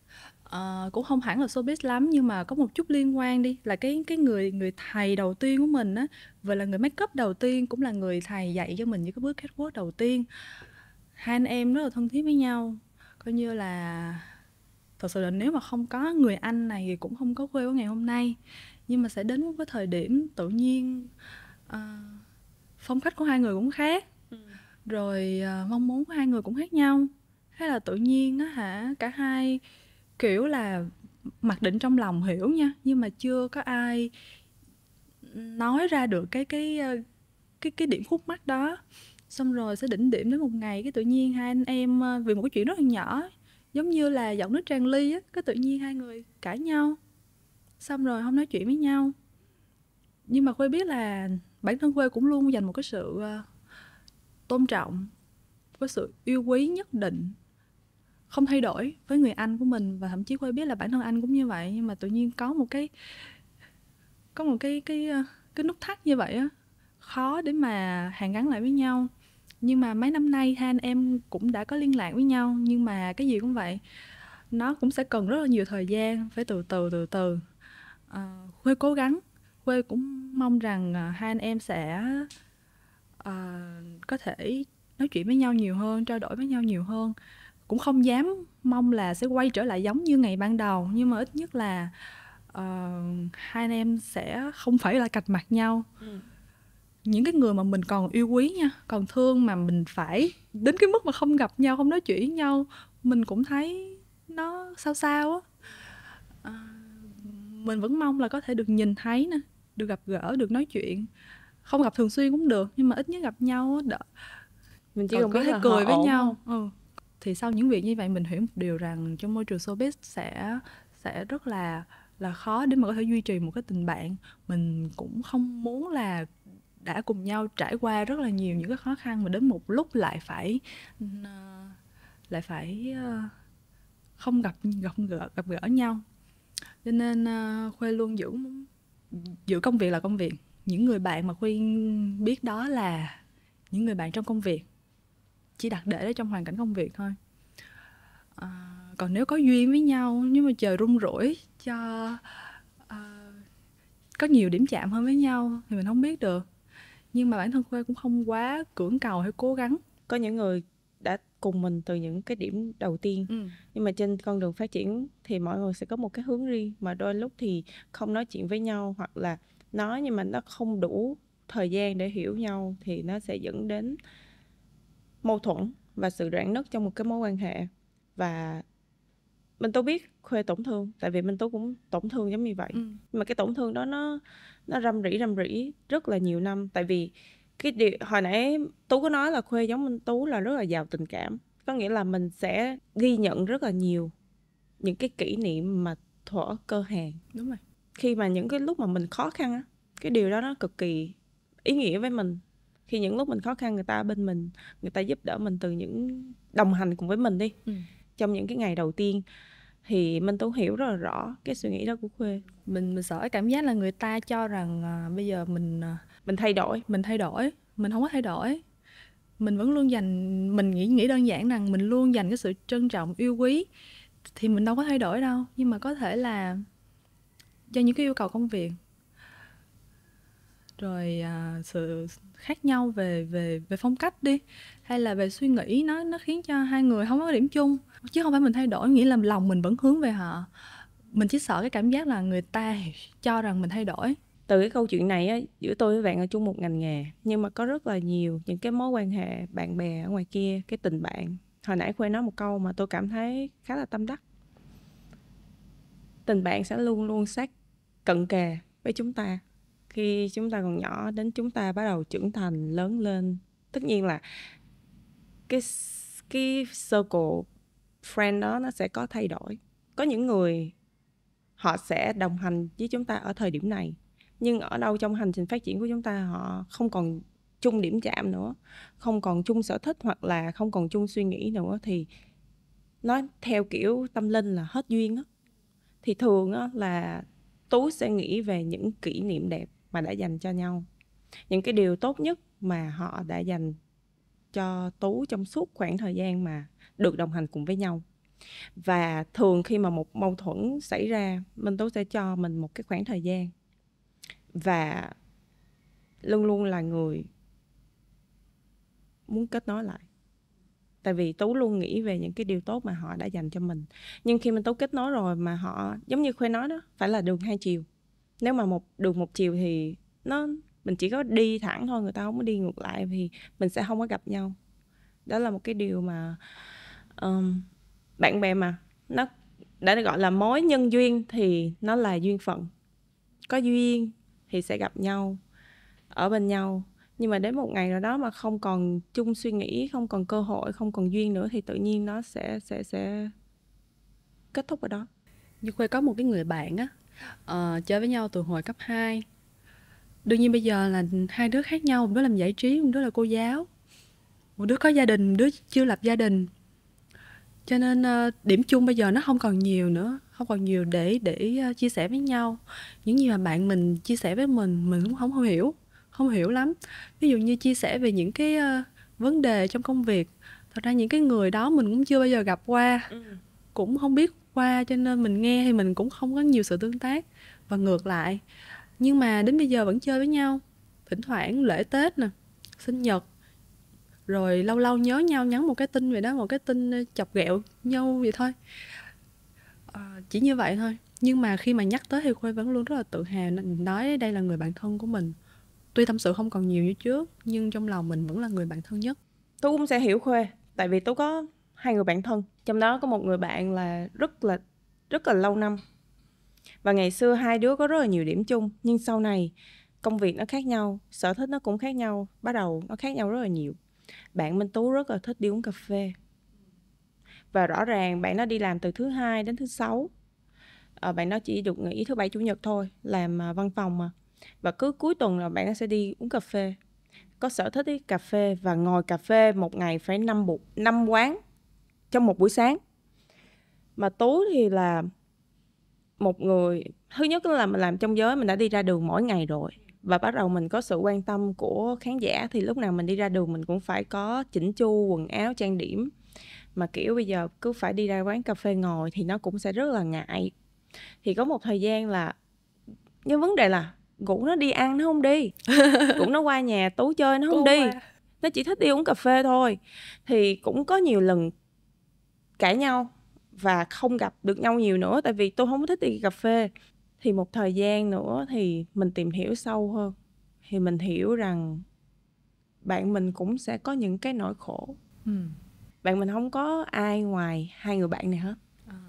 Speaker 1: À, cũng không hẳn là showbiz lắm nhưng mà
Speaker 2: có một chút liên quan đi là cái cái người người thầy đầu tiên của mình á và là người make up đầu tiên cũng là người thầy dạy cho mình những cái bước catwalk đầu tiên hai anh em rất là thân thiết với nhau coi như là thật sự là nếu mà không có người anh này thì cũng không có quê của ngày hôm nay nhưng mà sẽ đến một cái thời điểm tự nhiên uh, phong cách của hai người cũng khác ừ. rồi uh, mong muốn của hai người cũng khác nhau hay là tự nhiên á hả cả hai kiểu là mặc định trong lòng hiểu nha nhưng mà chưa có ai nói ra được cái cái ờ, cái cái điểm khúc mắc đó xong rồi sẽ đỉnh điểm đến một ngày cái tự nhiên hai anh em vì một cái chuyện rất là nhỏ giống như là giọng nước tràn ly á cái tự nhiên hai người cãi nhau xong rồi không nói chuyện với nhau nhưng mà khuê biết là bản thân quê cũng luôn dành một cái sự ờ, tôn trọng với sự yêu quý nhất định không thay đổi với người anh của mình và thậm chí khuê biết là bản thân anh cũng như vậy nhưng mà tự nhiên có một cái có một cái cái ờ, cái nút thắt như vậy á khó để mà hàn gắn lại với nhau nhưng mà mấy năm nay hai anh em cũng đã có liên lạc với nhau nhưng mà cái gì cũng vậy nó cũng sẽ cần rất là nhiều thời gian phải từ từ từ từ à, khuê cố gắng khuê cũng mong rằng ờ, hai anh em sẽ à, có thể nói chuyện với nhau nhiều hơn trao đổi với nhau nhiều hơn cũng không dám mong là sẽ quay trở lại giống như ngày ban đầu nhưng mà ít nhất là uh, hai anh em sẽ không phải là cạch mặt nhau ừ những cái người mà mình còn yêu quý nha còn thương mà mình phải đến cái mức mà không gặp nhau không nói chuyện với nhau mình cũng thấy nó sao sao á à, mình vẫn mong là có thể được nhìn thấy nè được gặp gỡ được nói chuyện không gặp thường xuyên cũng được nhưng mà ít nhất gặp nhau đỡ
Speaker 1: mình chỉ còn có thể cười với ổn. nhau
Speaker 2: ừ. thì sau những việc như vậy mình hiểu một điều rằng trong môi trường showbiz sẽ sẽ rất là là khó để mà có thể duy trì một cái tình bạn mình cũng không muốn là đã cùng nhau trải qua rất là nhiều những cái khó khăn mà đến một lúc lại phải ờ, lại phải ờ, không gặp gặp gỡ gặp gỡ nhau cho nên ờ, khuê luôn giữ giữ công việc là công việc những người bạn mà khuyên biết đó là những người bạn trong công việc chỉ đặt để trong hoàn cảnh công việc thôi à, còn nếu có duyên với nhau nhưng mà trời run rủi cho à, có nhiều điểm chạm hơn với nhau thì mình không biết được nhưng mà bản
Speaker 1: thân khuê cũng không quá cưỡng cầu hay cố gắng có những người đã cùng mình từ những cái điểm đầu tiên ừ. nhưng mà trên con đường phát triển thì mọi người sẽ có một cái hướng riêng mà đôi lúc thì không nói chuyện với nhau hoặc là nói nhưng mà nó không đủ thời gian để hiểu nhau thì nó sẽ dẫn đến mâu thuẫn và sự rạn nứt trong một cái mối quan hệ và mình Tú biết Khuê tổn thương tại vì mình Tú cũng tổn thương giống như vậy. Ừ. Nhưng mà cái tổn thương đó nó nó râm rỉ râm rỉ rất là nhiều năm tại vì cái điều hồi nãy Tú có nói là Khuê giống Minh Tú là rất là giàu tình cảm. Có nghĩa là mình sẽ ghi nhận rất là nhiều những cái kỷ niệm mà thuở cơ hàng. Đúng rồi. Khi mà những cái lúc mà mình khó khăn á, cái điều đó nó cực kỳ ý nghĩa với mình khi những lúc mình khó khăn người ta bên mình người ta giúp đỡ mình từ những đồng hành cùng với mình đi ừ. trong những cái ngày đầu tiên thì minh tú hiểu rất là rõ cái suy nghĩ đó của khuê mình mình sợ cái cảm giác là người ta cho rằng à, bây giờ mình à, mình thay đổi mình thay đổi
Speaker 2: mình không có thay đổi mình vẫn luôn dành mình nghĩ nghĩ đơn giản rằng mình luôn dành cái sự trân trọng yêu quý thì mình đâu có thay đổi đâu nhưng mà có thể là do những cái yêu cầu công việc rồi à, sự khác nhau về về về phong cách đi hay là về suy nghĩ nó nó khiến cho hai người không có điểm chung chứ không phải mình thay đổi nghĩa là lòng mình vẫn hướng về họ mình chỉ sợ cái cảm giác là người
Speaker 1: ta cho rằng mình thay đổi từ cái câu chuyện này á giữa tôi với bạn ở chung một ngành nghề nhưng mà có rất là nhiều những cái mối quan hệ bạn bè ở ngoài kia cái tình bạn hồi nãy khuê nói một câu mà tôi cảm thấy khá là tâm đắc tình bạn sẽ luôn luôn sát cận kề với chúng ta khi chúng ta còn nhỏ đến chúng ta bắt đầu trưởng thành lớn lên tất nhiên là cái cái circle friend đó nó sẽ có thay đổi có những người họ sẽ đồng hành với chúng ta ở thời điểm này nhưng ở đâu trong hành trình phát triển của chúng ta họ không còn chung điểm chạm nữa không còn chung sở thích hoặc là không còn chung suy nghĩ nữa thì nói theo kiểu tâm linh là hết duyên á thì thường á là tú sẽ nghĩ về những kỷ niệm đẹp mà đã dành cho nhau những cái điều tốt nhất mà họ đã dành cho tú trong suốt khoảng thời gian mà được đồng hành cùng với nhau và thường khi mà một mâu thuẫn xảy ra minh tú sẽ cho mình một cái khoảng thời gian và luôn luôn là người muốn kết nối lại tại vì tú luôn nghĩ về những cái điều tốt mà họ đã dành cho mình nhưng khi mình tú kết nối rồi mà họ giống như khuê nói đó phải là đường hai chiều nếu mà một đường một chiều thì nó mình chỉ có đi thẳng thôi người ta không có đi ngược lại thì mình sẽ không có gặp nhau đó là một cái điều mà um, bạn bè mà nó đã gọi là mối nhân duyên thì nó là duyên phận có duyên thì sẽ gặp nhau ở bên nhau nhưng mà đến một ngày nào đó mà không còn chung suy nghĩ không còn cơ hội không còn duyên nữa thì tự nhiên nó sẽ sẽ sẽ kết thúc ở đó như khuê có một cái người bạn á
Speaker 2: uh, chơi với nhau từ hồi cấp 2 đương nhiên bây giờ là hai đứa khác nhau một đứa làm giải trí một đứa là cô giáo một đứa có gia đình một đứa chưa lập gia đình cho nên uh, điểm chung bây giờ nó không còn nhiều nữa không còn nhiều để để uh, chia sẻ với nhau những gì mà bạn mình chia sẻ với mình mình cũng không, không hiểu không hiểu lắm ví dụ như chia sẻ về những cái uh, vấn đề trong công việc thật ra những cái người đó mình cũng chưa bao giờ gặp qua ừ. cũng không biết qua cho nên mình nghe thì mình cũng không có nhiều sự tương tác và ngược lại nhưng mà đến bây giờ vẫn chơi với nhau thỉnh thoảng lễ tết nè sinh nhật rồi lâu lâu nhớ nhau nhắn một cái tin vậy đó một cái tin ờ, chọc ghẹo nhau vậy thôi à, chỉ như vậy thôi nhưng mà khi mà nhắc tới thì khuê
Speaker 1: vẫn luôn rất là tự hào nói đây là người bạn thân của mình tuy tâm sự không còn nhiều như trước nhưng trong lòng mình vẫn là người bạn thân nhất tôi cũng sẽ hiểu khuê tại vì tôi có hai người bạn thân trong đó có một người bạn là rất là rất là lâu năm và ngày xưa hai đứa có rất là nhiều điểm chung nhưng sau này công việc nó khác nhau sở thích nó cũng khác nhau bắt đầu nó khác nhau rất là nhiều bạn minh tú rất là thích đi uống cà phê và rõ ràng bạn nó đi làm từ thứ hai đến thứ sáu à, bạn nó chỉ được nghỉ thứ bảy chủ nhật thôi làm à, văn phòng mà và cứ cuối tuần là bạn nó sẽ đi uống cà phê có sở thích đi cà phê và ngồi cà phê một ngày phải năm bộ năm quán trong một buổi sáng mà tú thì là một người thứ nhất là mình làm trong giới mình đã đi ra đường mỗi ngày rồi và bắt đầu mình có sự quan tâm của khán giả thì lúc nào mình đi ra đường mình cũng phải có chỉnh chu quần áo trang điểm mà kiểu bây giờ cứ phải đi ra quán cà phê ngồi thì nó cũng sẽ rất là ngại thì có một thời gian là nhưng vấn đề là gũ nó đi ăn nó không đi cũng nó qua nhà tú chơi nó không cũng đi qua. nó chỉ thích đi uống cà phê thôi thì cũng có nhiều lần cãi nhau và không gặp được nhau nhiều nữa tại vì tôi không thích đi cà phê thì một thời gian nữa thì mình tìm hiểu sâu hơn thì mình hiểu rằng bạn mình cũng sẽ có những cái nỗi khổ ừ. bạn mình không có ai ngoài hai người bạn này hết à.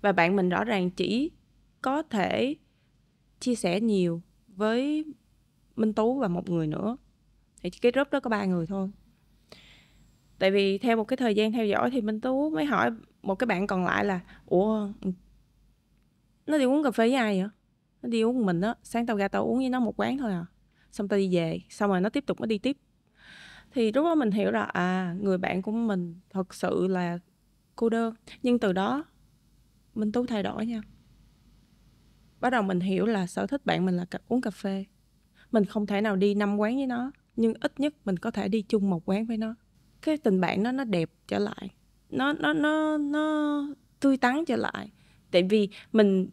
Speaker 1: và bạn mình rõ ràng chỉ có thể chia sẻ nhiều với minh tú và một người nữa thì cái group đó có ba người thôi tại vì theo một cái thời gian theo dõi thì minh tú mới hỏi một cái bạn còn lại là ủa nó đi uống cà phê với ai vậy nó đi uống mình á sáng tao ra tao uống với nó một quán thôi à xong tao đi về xong rồi nó tiếp tục nó đi tiếp thì lúc đó mình hiểu là à người bạn của mình thật sự là cô đơn nhưng từ đó minh tú thay đổi nha bắt đầu mình hiểu là sở thích bạn mình là uống cà phê mình không thể nào đi năm quán với nó nhưng ít nhất mình có thể đi chung một quán với nó cái tình bạn nó nó đẹp trở lại nó nó nó nó tươi tắn trở lại tại vì mình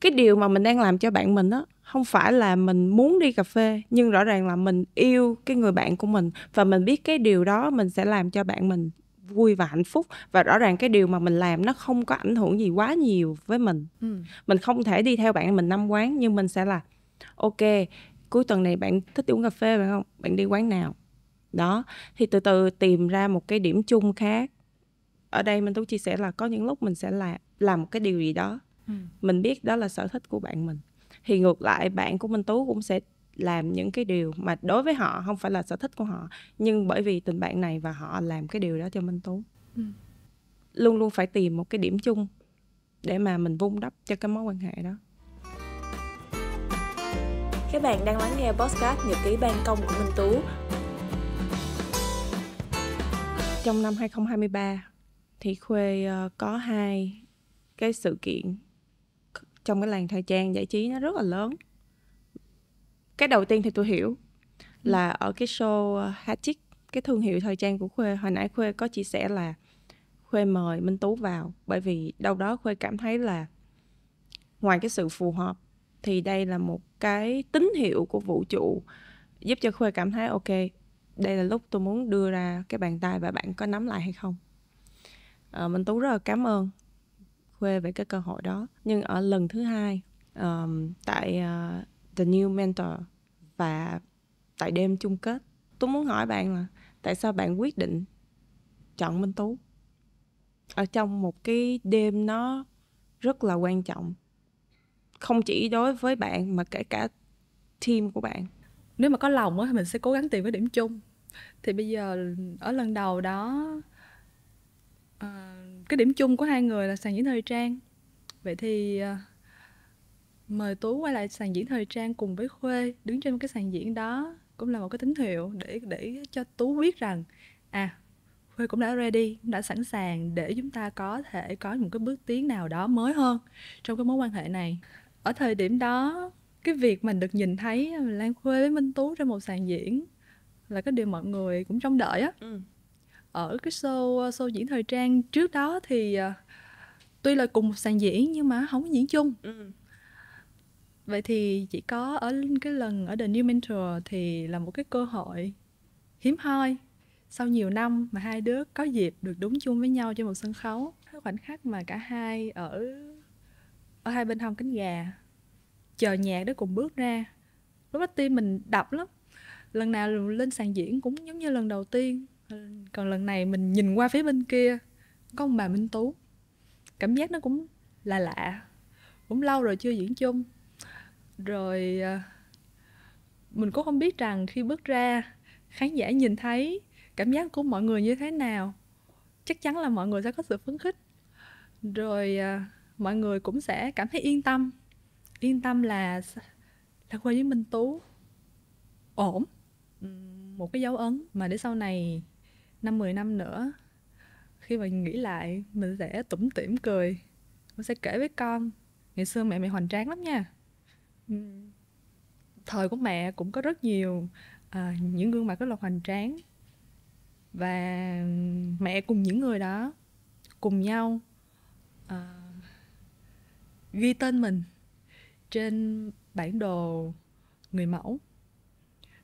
Speaker 1: cái điều mà mình đang làm cho bạn mình á không phải là mình muốn đi cà phê nhưng rõ ràng là mình yêu cái người bạn của mình và mình biết cái điều đó mình sẽ làm cho bạn mình vui và hạnh phúc và rõ ràng cái điều mà mình làm nó không có ảnh hưởng gì quá nhiều với mình ừ. mình không thể đi theo bạn mình năm quán nhưng mình sẽ là ok cuối tuần này bạn thích đi uống cà phê phải không bạn đi quán nào đó thì từ từ tìm ra một cái điểm chung khác ở đây mình tú chia sẻ là có những lúc mình sẽ làm làm một cái điều gì đó ừ. mình biết đó là sở thích của bạn mình thì ngược lại bạn của minh tú cũng sẽ làm những cái điều mà đối với họ không phải là sở thích của họ nhưng bởi vì tình bạn này và họ làm cái điều đó cho minh tú ừ. luôn luôn phải tìm một cái điểm chung để mà mình vun đắp cho cái mối quan hệ đó các bạn đang lắng nghe podcast nhật ký ban công của minh tú trong năm 2023 thì Khuê ờ, có hai cái sự kiện trong cái làng thời trang giải trí nó rất là lớn. Cái đầu tiên thì tôi hiểu ừ. là ở cái show ờ, Hachik, cái thương hiệu thời trang của Khuê, hồi nãy Khuê có chia sẻ là Khuê mời Minh Tú vào bởi vì đâu đó Khuê cảm thấy là ngoài cái sự phù hợp thì đây là một cái tín hiệu của vũ trụ giúp cho Khuê cảm thấy ok, đây là lúc tôi muốn đưa ra cái bàn tay và bạn có nắm lại hay không à, ờ, mình tú rất là cảm ơn khuê về cái cơ hội đó nhưng ở lần thứ hai um, tại uh, the new mentor và tại đêm chung kết tôi muốn hỏi bạn là tại sao bạn quyết định chọn minh tú ở trong một cái đêm nó rất là quan trọng không chỉ đối với bạn mà kể cả team của bạn nếu mà có lòng thì mình sẽ cố gắng tìm cái điểm chung
Speaker 2: thì bây giờ ở lần đầu đó uh, cái điểm chung của hai người là sàn diễn thời trang vậy thì uh, mời tú quay lại sàn diễn thời trang cùng với khuê đứng trên cái sàn diễn đó cũng là một cái tín hiệu để để cho tú biết rằng à khuê cũng đã ready đã sẵn sàng để chúng ta có thể có một cái bước tiến nào đó mới hơn trong cái mối quan hệ này ở thời điểm đó cái việc mình được nhìn thấy lan khuê với minh tú trên một sàn diễn là cái điều mọi người cũng trông đợi á ừ. ở cái show show diễn thời trang trước đó thì à, tuy là cùng một sàn diễn nhưng mà không có diễn chung ừ. vậy thì chỉ có ở cái lần ở The New Mentor thì là một cái cơ hội hiếm hoi sau nhiều năm mà hai đứa có dịp được đúng chung với nhau trên một sân khấu cái khoảnh khắc mà cả hai ở ở hai bên hông cánh gà chờ nhạc để cùng bước ra lúc đó tim mình đập lắm lần nào lên sàn diễn cũng giống như lần đầu tiên ờ, còn lần này mình nhìn qua phía bên kia có ông bà minh tú cảm giác nó cũng là lạ cũng lâu rồi chưa diễn chung rồi ờ, mình cũng không biết rằng khi bước ra khán giả nhìn thấy cảm giác của mọi người như thế nào chắc chắn là mọi người sẽ có sự phấn khích rồi ờ, mọi người cũng sẽ cảm thấy yên tâm yên tâm là là quay với minh tú ổn một cái dấu ấn mà để sau này năm 10 năm nữa khi mà nghĩ lại mình sẽ tủm tỉm cười mình sẽ kể với con ngày xưa mẹ mẹ hoành tráng lắm nha ừ. thời của mẹ cũng có rất nhiều à, những gương mặt rất là hoành tráng và mẹ cùng những người đó cùng nhau à, ghi tên mình trên bản đồ người mẫu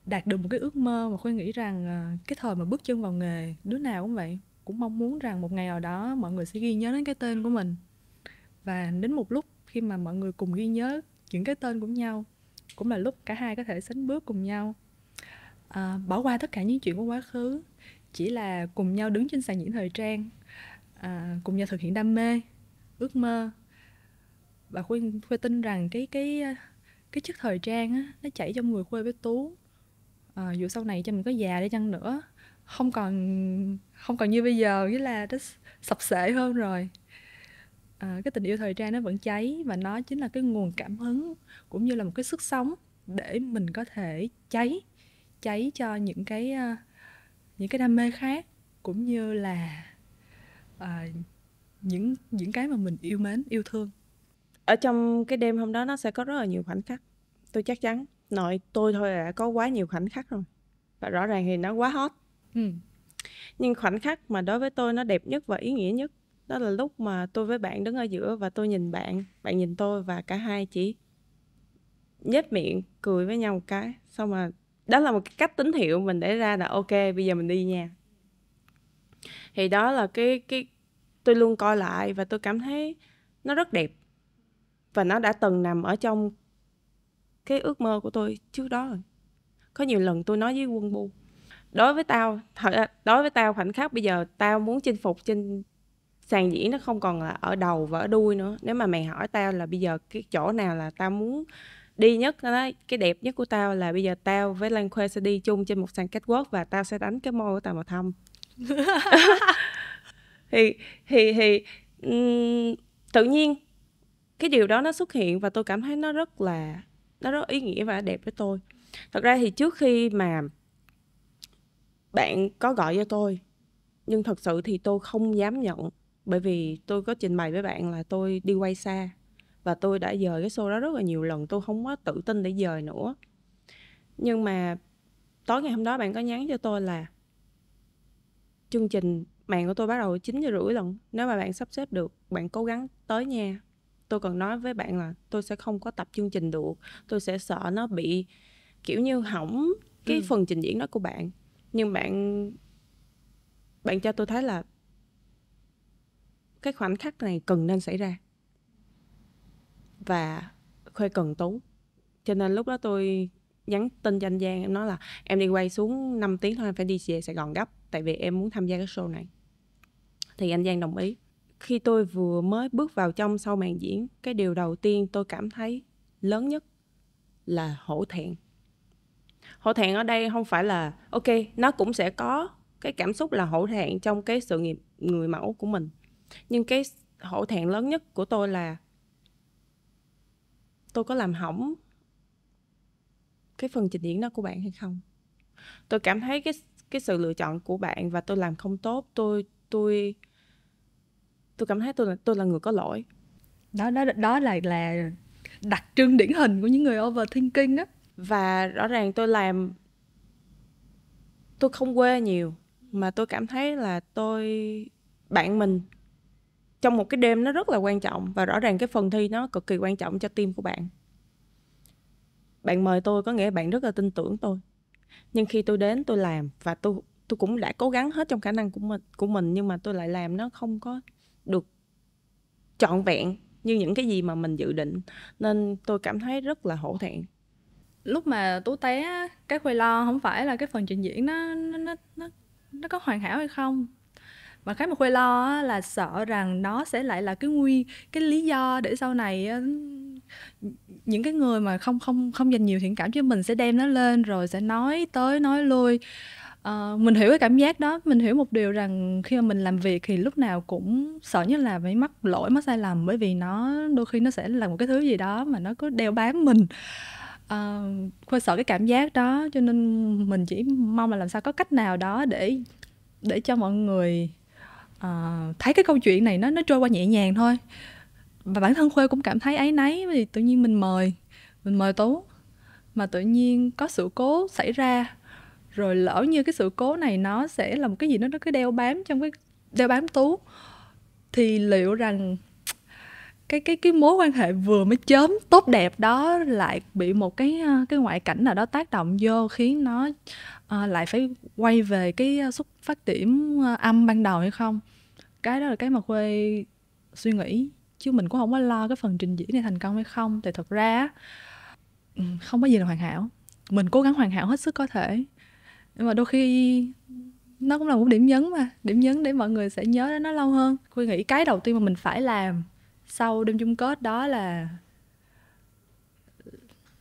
Speaker 2: đạt được một cái ước mơ mà khuyên nghĩ rằng ờ, cái thời mà bước chân vào nghề đứa nào cũng vậy cũng mong muốn rằng một ngày nào đó mọi người sẽ ghi nhớ đến cái tên của mình và đến một lúc khi mà mọi người cùng ghi nhớ những cái tên của nhau cũng là lúc cả hai có thể sánh bước cùng nhau à, bỏ qua tất cả những chuyện của quá khứ chỉ là cùng nhau đứng trên sàn diễn thời trang à, cùng nhau thực hiện đam mê ước mơ và khuê khuê tin rằng cái cái cái chất thời trang á, nó chảy trong người khuê với tú à, dù sau này cho mình có già đi chăng nữa không còn không còn như bây giờ nghĩa là nó sập sệ hơn rồi à, cái tình yêu thời trang nó vẫn cháy và nó chính là cái nguồn cảm hứng cũng như là một cái sức sống để mình có thể cháy cháy cho những cái ờ, những cái đam mê khác cũng như là uh,
Speaker 1: những những cái mà mình yêu mến yêu thương ở trong cái đêm hôm đó nó sẽ có rất là nhiều khoảnh khắc tôi chắc chắn nội tôi thôi là đã có quá nhiều khoảnh khắc rồi và rõ ràng thì nó quá hot ừ. nhưng khoảnh khắc mà đối với tôi nó đẹp nhất và ý nghĩa nhất đó là lúc mà tôi với bạn đứng ở giữa và tôi nhìn bạn bạn nhìn tôi và cả hai chỉ nhếch miệng cười với nhau một cái xong mà đó là một cái cách tín hiệu mình để ra là ok bây giờ mình đi nha thì đó là cái cái tôi luôn coi lại và tôi cảm thấy nó rất đẹp và nó đã từng nằm ở trong cái ước mơ của tôi trước đó rồi có nhiều lần tôi nói với quân bu đối với tao thật đối với tao khoảnh khắc bây giờ tao muốn chinh phục trên sàn diễn nó không còn là ở đầu và ở đuôi nữa nếu mà mày hỏi tao là bây giờ cái chỗ nào là tao muốn đi nhất đó, cái đẹp nhất của tao là bây giờ tao với Lan Khuê sẽ đi chung trên một sàn catwalk và tao sẽ đánh cái môi của tao mà thăm thì thì thì um, tự nhiên cái điều đó nó xuất hiện và tôi cảm thấy nó rất là nó rất ý nghĩa và đẹp với tôi thật ra thì trước khi mà bạn có gọi cho tôi nhưng thật sự thì tôi không dám nhận bởi vì tôi có trình bày với bạn là tôi đi quay xa và tôi đã dời cái show đó rất là nhiều lần tôi không có tự tin để dời nữa nhưng mà tối ngày hôm đó bạn có nhắn cho tôi là chương trình mạng của tôi bắt đầu chín giờ rưỡi lần nếu mà bạn sắp xếp được bạn cố gắng tới nha tôi còn nói với bạn là tôi sẽ không có tập chương trình được tôi sẽ sợ nó bị kiểu như hỏng cái ừ. phần trình diễn đó của bạn nhưng bạn bạn cho tôi thấy là cái khoảnh khắc này cần nên xảy ra và khuê cần tú cho nên lúc đó tôi nhắn tin cho anh Giang em nói là em đi quay xuống 5 tiếng thôi em phải đi về Sài Gòn gấp tại vì em muốn tham gia cái show này thì anh Giang đồng ý khi tôi vừa mới bước vào trong sau màn diễn cái điều đầu tiên tôi cảm thấy lớn nhất là hổ thẹn hổ thẹn ở đây không phải là ok nó cũng sẽ có cái cảm xúc là hổ thẹn trong cái sự nghiệp người mẫu của mình nhưng cái hổ thẹn lớn nhất của tôi là tôi có làm hỏng cái phần trình diễn đó của bạn hay không tôi cảm thấy cái cái sự lựa chọn của bạn và tôi làm không tốt tôi tôi tôi cảm thấy tôi là tôi là người có lỗi
Speaker 2: đó đó đó là là đặc trưng điển hình của
Speaker 1: những người overthinking á và rõ ràng tôi làm tôi không quê nhiều mà tôi cảm thấy là tôi bạn mình trong một cái đêm nó rất là quan trọng và rõ ràng cái phần thi nó cực kỳ quan trọng cho team của bạn bạn mời tôi có nghĩa bạn rất là tin tưởng tôi nhưng khi tôi đến tôi làm và tôi tôi cũng đã cố gắng hết trong khả năng của mình của mình nhưng mà tôi lại làm nó không có được trọn vẹn như những cái gì mà mình dự định nên tôi cảm thấy rất là hổ thẹn
Speaker 2: lúc mà tú té
Speaker 1: cái khuê lo không phải là cái phần trình diễn nó
Speaker 2: nó nó nó có hoàn hảo hay không mà cái mà khuê lo là sợ rằng nó sẽ lại là cái nguyên cái lý do để sau này những cái người mà không không không dành nhiều thiện cảm cho mình sẽ đem nó lên rồi sẽ nói tới nói lui Uh, mình hiểu cái cảm giác đó mình hiểu một điều rằng khi mà mình làm việc thì lúc nào cũng sợ nhất là phải mắc lỗi mắc sai lầm bởi vì nó đôi khi nó sẽ là một cái thứ gì đó mà nó cứ đeo bám mình uh, sợ cái cảm giác đó cho nên mình chỉ mong là làm sao có cách nào đó để để cho mọi người uh, thấy cái câu chuyện này nó nó trôi qua nhẹ nhàng thôi và bản thân khuê cũng cảm thấy ấy nấy vì tự nhiên mình mời mình mời tú mà tự nhiên có sự cố xảy ra rồi lỡ như cái sự cố này nó sẽ là một cái gì đó nó cứ đeo bám trong cái đeo bám tú thì liệu rằng cái cái cái mối quan hệ vừa mới chớm tốt đẹp đó lại bị một cái ờ, cái ngoại cảnh nào đó tác động vô khiến nó uh, lại phải quay về cái ờ, xuất phát điểm âm ban đầu hay không cái đó là cái mà khuê suy nghĩ chứ mình cũng không có lo cái phần trình diễn này thành công hay không thì thật ra ừ, không có gì là hoàn hảo mình cố gắng hoàn hảo hết sức có thể nhưng mà đôi khi nó cũng là một điểm nhấn mà điểm nhấn để mọi người sẽ nhớ đến nó lâu hơn tôi nghĩ cái đầu tiên mà mình phải làm sau đêm chung kết đó là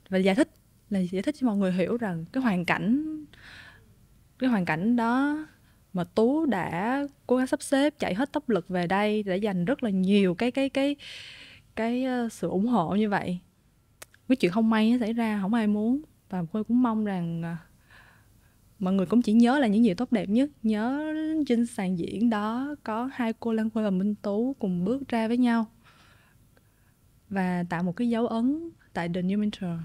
Speaker 2: và giải thích là giải thích cho mọi người hiểu rằng cái hoàn cảnh cái hoàn cảnh đó mà tú đã cố gắng sắp xếp chạy hết tốc lực về đây để dành rất là nhiều cái cái cái cái, ờ, sự ủng hộ như vậy cái chuyện không may nó xảy ra không ai muốn và tôi cũng mong rằng ờ, mọi người cũng chỉ nhớ là những gì tốt đẹp nhất nhớ trên sàn diễn đó có hai cô Lan Khuê và Minh Tú cùng bước ra với nhau và tạo một cái dấu ấn tại The New Mentor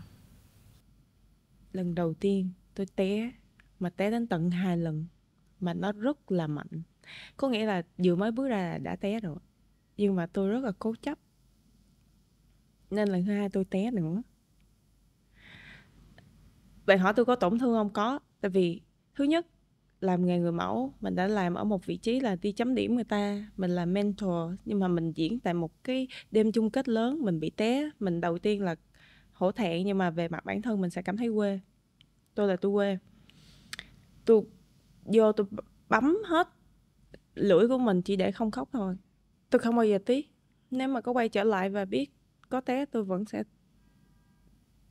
Speaker 1: lần đầu tiên tôi té mà té đến tận hai lần mà nó rất là mạnh có nghĩa là vừa mới bước ra là đã té rồi nhưng mà tôi rất là cố chấp nên lần thứ hai tôi té nữa bạn hỏi tôi có tổn thương không có tại vì thứ nhất làm nghề người mẫu mình đã làm ở một vị trí là đi chấm điểm người ta mình là mentor nhưng mà mình diễn tại một cái đêm chung kết lớn mình bị té mình đầu tiên là hổ thẹn nhưng mà về mặt bản thân mình sẽ cảm thấy quê tôi là tôi quê tôi vô tôi bấm hết lưỡi của mình chỉ để không khóc thôi tôi không bao giờ tiếc nếu mà có quay trở lại và biết có té tôi vẫn sẽ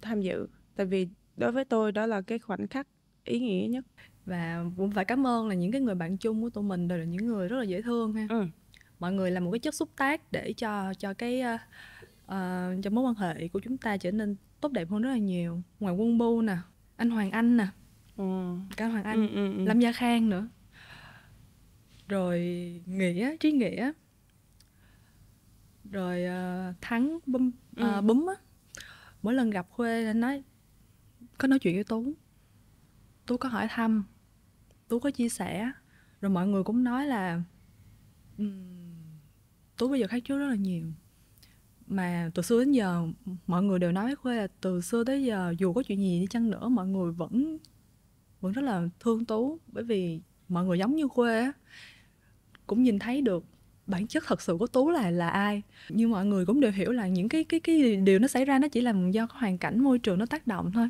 Speaker 1: tham dự tại vì đối với tôi đó là cái khoảnh khắc ý nghĩa nhất và
Speaker 2: cũng phải cảm ơn là những cái người bạn chung của tụi mình đều là những người rất là dễ thương ha ừ. mọi người là một cái chất xúc tác để cho cho cái uh, cho mối quan hệ của chúng ta trở nên tốt đẹp hơn rất là nhiều ngoài quân bu nè anh hoàng anh nè ừ. cả hoàng anh ừ, ừ, ừ. lâm gia khang nữa rồi nghĩa trí nghĩa rồi uh, thắng bấm uh, ừ. bấm á mỗi lần gặp khuê anh nói có nói chuyện với tú tú có hỏi thăm tú có chia sẻ rồi mọi người cũng nói là tú bây giờ khác trước rất là nhiều mà từ xưa đến giờ mọi người đều nói với khuê là từ xưa tới giờ dù có chuyện gì đi chăng nữa mọi người vẫn vẫn rất là thương tú bởi vì mọi người giống như khuê á cũng nhìn thấy được bản chất thật sự của tú là là ai nhưng mọi người cũng đều hiểu là những cái cái cái điều nó xảy ra nó chỉ là do hoàn cảnh môi trường nó tác động thôi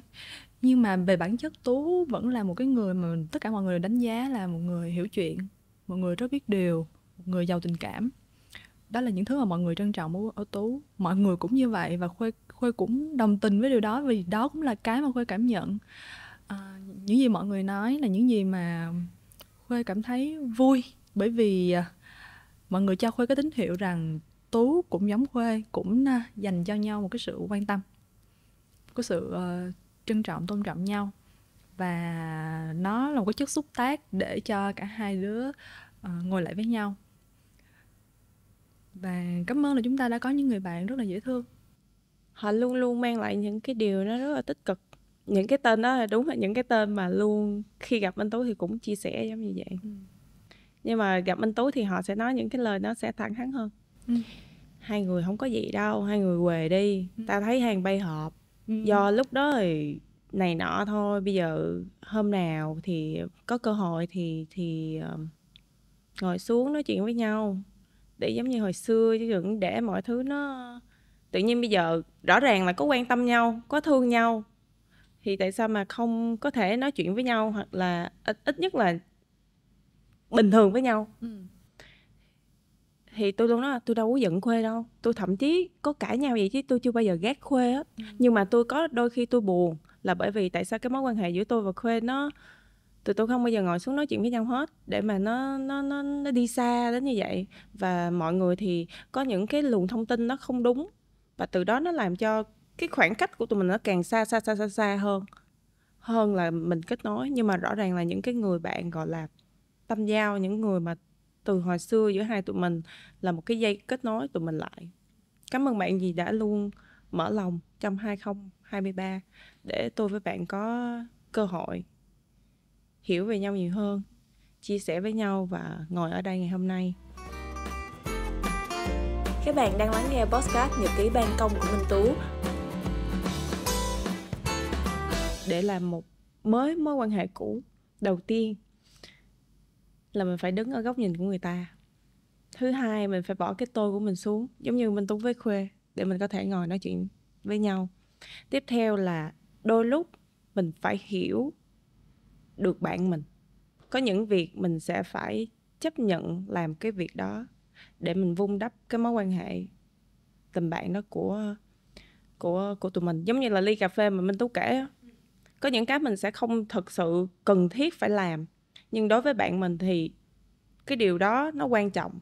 Speaker 2: nhưng mà về bản chất tú vẫn là một cái người mà tất cả mọi người đánh giá là một người hiểu chuyện một người rất biết điều một người giàu tình cảm đó là những thứ mà mọi người trân trọng ở, tú mọi người cũng như vậy và khuê khuê cũng đồng tình với điều đó vì đó cũng là cái mà khuê cảm nhận à, những gì mọi người nói là những gì mà khuê cảm thấy vui bởi vì à, mọi người cho khuê cái tín hiệu rằng tú cũng giống khuê cũng à, dành cho nhau một cái sự quan tâm có sự uh, trân trọng tôn trọng nhau và nó là một cái chất xúc tác để cho cả hai đứa uh, ngồi lại với nhau
Speaker 1: và cảm ơn là chúng ta đã có những người bạn rất là dễ thương họ luôn luôn mang lại những cái điều nó rất là tích cực những cái tên đó là đúng là những cái tên mà luôn khi gặp anh tú thì cũng chia sẻ giống như vậy ừ. nhưng mà gặp anh tú thì họ sẽ nói những cái lời nó sẽ thẳng thắn hơn ừ. hai người không có gì đâu hai người về đi ừ. tao thấy hàng bay họp Ừ. do lúc đó thì này nọ thôi bây giờ hôm nào thì có cơ hội thì thì ờ, ngồi xuống nói chuyện với nhau để giống như hồi xưa chứ đừng để mọi thứ nó tự nhiên bây giờ rõ ràng là có quan tâm nhau có thương nhau thì tại sao mà không có thể nói chuyện với nhau hoặc là ít, ít nhất là bình thường với nhau ừ thì tôi luôn nói là tôi đâu có giận khuê đâu tôi thậm chí có cãi nhau vậy chứ tôi chưa bao giờ ghét khuê á ừ. nhưng mà tôi có đôi khi tôi buồn là bởi vì tại sao cái mối quan hệ giữa tôi và khuê nó tụi tôi không bao giờ ngồi xuống nói chuyện với nhau hết để mà nó nó nó nó đi xa đến như vậy và mọi người thì có những cái luồng thông tin nó không đúng và từ đó nó làm cho cái khoảng cách của tụi mình nó càng xa xa xa xa xa hơn hơn là mình kết nối nhưng mà rõ ràng là những cái người bạn gọi là tâm giao những người mà từ hồi xưa giữa hai tụi mình là một cái dây kết nối tụi mình lại cảm ơn bạn gì đã luôn mở lòng trong 2023 để tôi với bạn có cơ hội hiểu về nhau nhiều hơn chia sẻ với nhau và ngồi ở đây ngày hôm nay các bạn đang lắng nghe podcast nhật ký ban công của Minh Tú để làm một mới mối quan hệ cũ đầu tiên là mình phải đứng ở góc nhìn của người ta thứ hai mình phải bỏ cái tôi của mình xuống giống như minh tú với khuê để mình có thể ngồi nói chuyện với nhau tiếp theo là đôi lúc mình phải hiểu được bạn mình có những việc mình sẽ phải chấp nhận làm cái việc đó để mình vun đắp cái mối quan hệ tình bạn đó của của của tụi mình giống như là ly cà phê mà minh tú kể có những cái mình sẽ không thật sự cần thiết phải làm nhưng đối với bạn mình thì cái điều đó nó quan trọng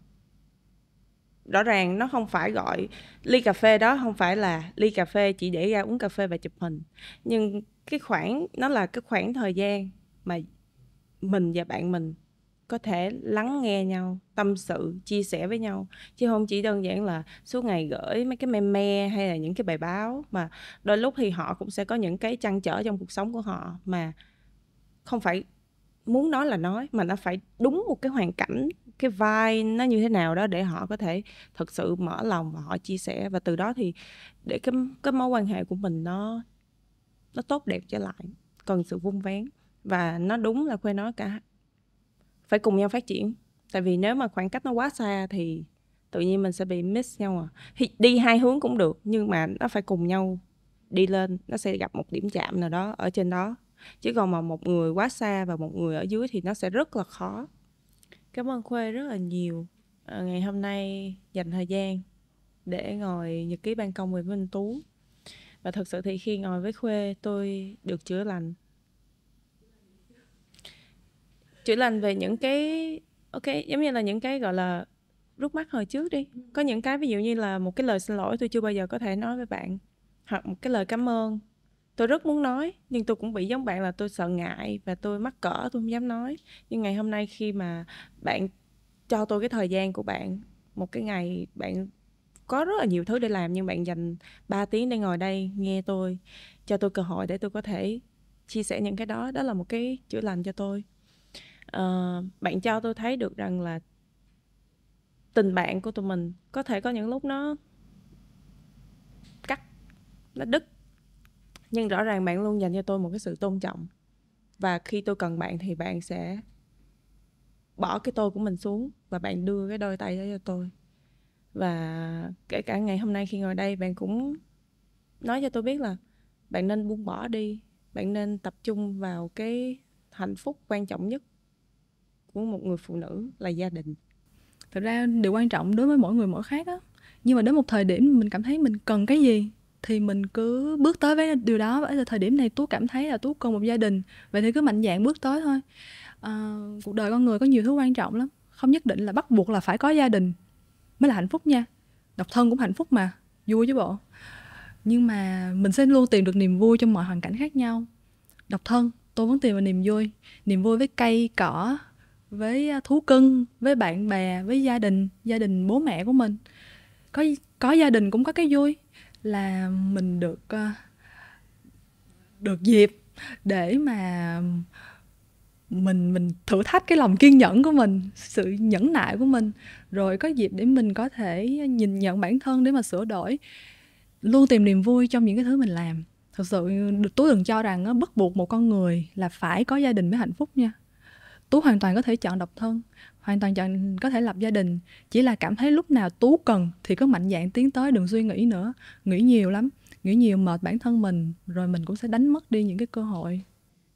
Speaker 1: rõ ràng nó không phải gọi ly cà phê đó không phải là ly cà phê chỉ để ra uống cà phê và chụp hình nhưng cái khoảng nó là cái khoảng thời gian mà mình và bạn mình có thể lắng nghe nhau tâm sự chia sẻ với nhau chứ không chỉ đơn giản là suốt ngày gửi mấy cái meme hay là những cái bài báo mà đôi lúc thì họ cũng sẽ có những cái trăn trở trong cuộc sống của họ mà không phải muốn nói là nói mà nó phải đúng một cái hoàn cảnh cái vai nó như thế nào đó để họ có thể thực sự mở lòng và họ chia sẻ và từ đó thì để cái cái mối quan hệ của mình nó nó tốt đẹp trở lại cần sự vun vén và nó đúng là khuê nói cả phải cùng nhau phát triển tại vì nếu mà khoảng cách nó quá xa thì tự nhiên mình sẽ bị miss nhau à thì đi hai hướng cũng được nhưng mà nó phải cùng nhau đi lên nó sẽ gặp một điểm chạm nào đó ở trên đó chứ còn mà một người quá xa và một người ở dưới thì nó sẽ rất là khó cảm ơn khuê rất là nhiều à, ngày hôm nay dành thời gian để ngồi nhật ký ban công với minh tú và thực sự thì khi ngồi với khuê tôi được chữa lành chữa lành về những cái ok giống như là những cái gọi là rút mắt hồi trước đi có những cái ví dụ như là một cái lời xin lỗi tôi chưa bao giờ có thể nói với bạn hoặc một cái lời cảm ơn tôi rất muốn nói nhưng tôi cũng bị giống bạn là tôi sợ ngại và tôi mắc cỡ tôi không dám nói nhưng ngày hôm nay khi mà bạn cho tôi cái thời gian của bạn một cái ngày bạn có rất là nhiều thứ để làm nhưng bạn dành 3 tiếng để ngồi đây nghe tôi cho tôi cơ hội để tôi có thể chia sẻ những cái đó đó là một cái chữa lành cho tôi uh, bạn cho tôi thấy được rằng là tình bạn của tụi mình có thể có những lúc nó cắt nó đứt nhưng rõ ràng bạn luôn dành cho tôi một cái sự tôn trọng và khi tôi cần bạn thì bạn sẽ bỏ cái tôi của mình xuống và bạn đưa cái đôi tay đó cho tôi và kể cả ngày hôm nay khi ngồi đây bạn cũng nói cho tôi biết là bạn nên buông bỏ đi bạn nên tập trung vào cái hạnh phúc quan trọng nhất của một người phụ nữ là gia đình thật ra điều quan trọng đối với mỗi người mỗi khác
Speaker 2: á nhưng mà đến một thời điểm mình cảm thấy mình cần cái gì thì mình cứ bước tới với điều đó và thời điểm này tú cảm thấy là tú cần một gia đình vậy thì cứ mạnh dạn bước tới thôi à, cuộc đời con người có nhiều thứ quan trọng lắm không nhất định là bắt buộc là phải có gia đình mới là hạnh phúc nha độc thân cũng hạnh phúc mà vui chứ bộ nhưng mà mình sẽ luôn tìm được niềm vui trong mọi hoàn cảnh khác nhau độc thân tôi vẫn tìm được niềm vui niềm vui với cây cỏ với à, thú cưng với bạn bè với gia đình gia đình bố mẹ của mình có có gia đình cũng có cái vui là mình được ờ, được dịp để mà mình mình thử thách cái lòng kiên nhẫn của mình sự nhẫn nại của mình rồi có dịp để mình có thể nhìn nhận bản thân để mà sửa đổi luôn tìm niềm vui trong những cái thứ mình làm thật sự tôi đừng cho rằng bắt buộc một con người là phải có gia đình mới hạnh phúc nha tú hoàn toàn có thể chọn độc thân hoàn toàn chọn có thể lập gia đình chỉ là cảm thấy lúc nào tú cần thì cứ mạnh dạn tiến tới đừng suy nghĩ nữa nghĩ nhiều lắm nghĩ nhiều mệt bản thân mình rồi mình cũng sẽ đánh mất đi những cái cơ hội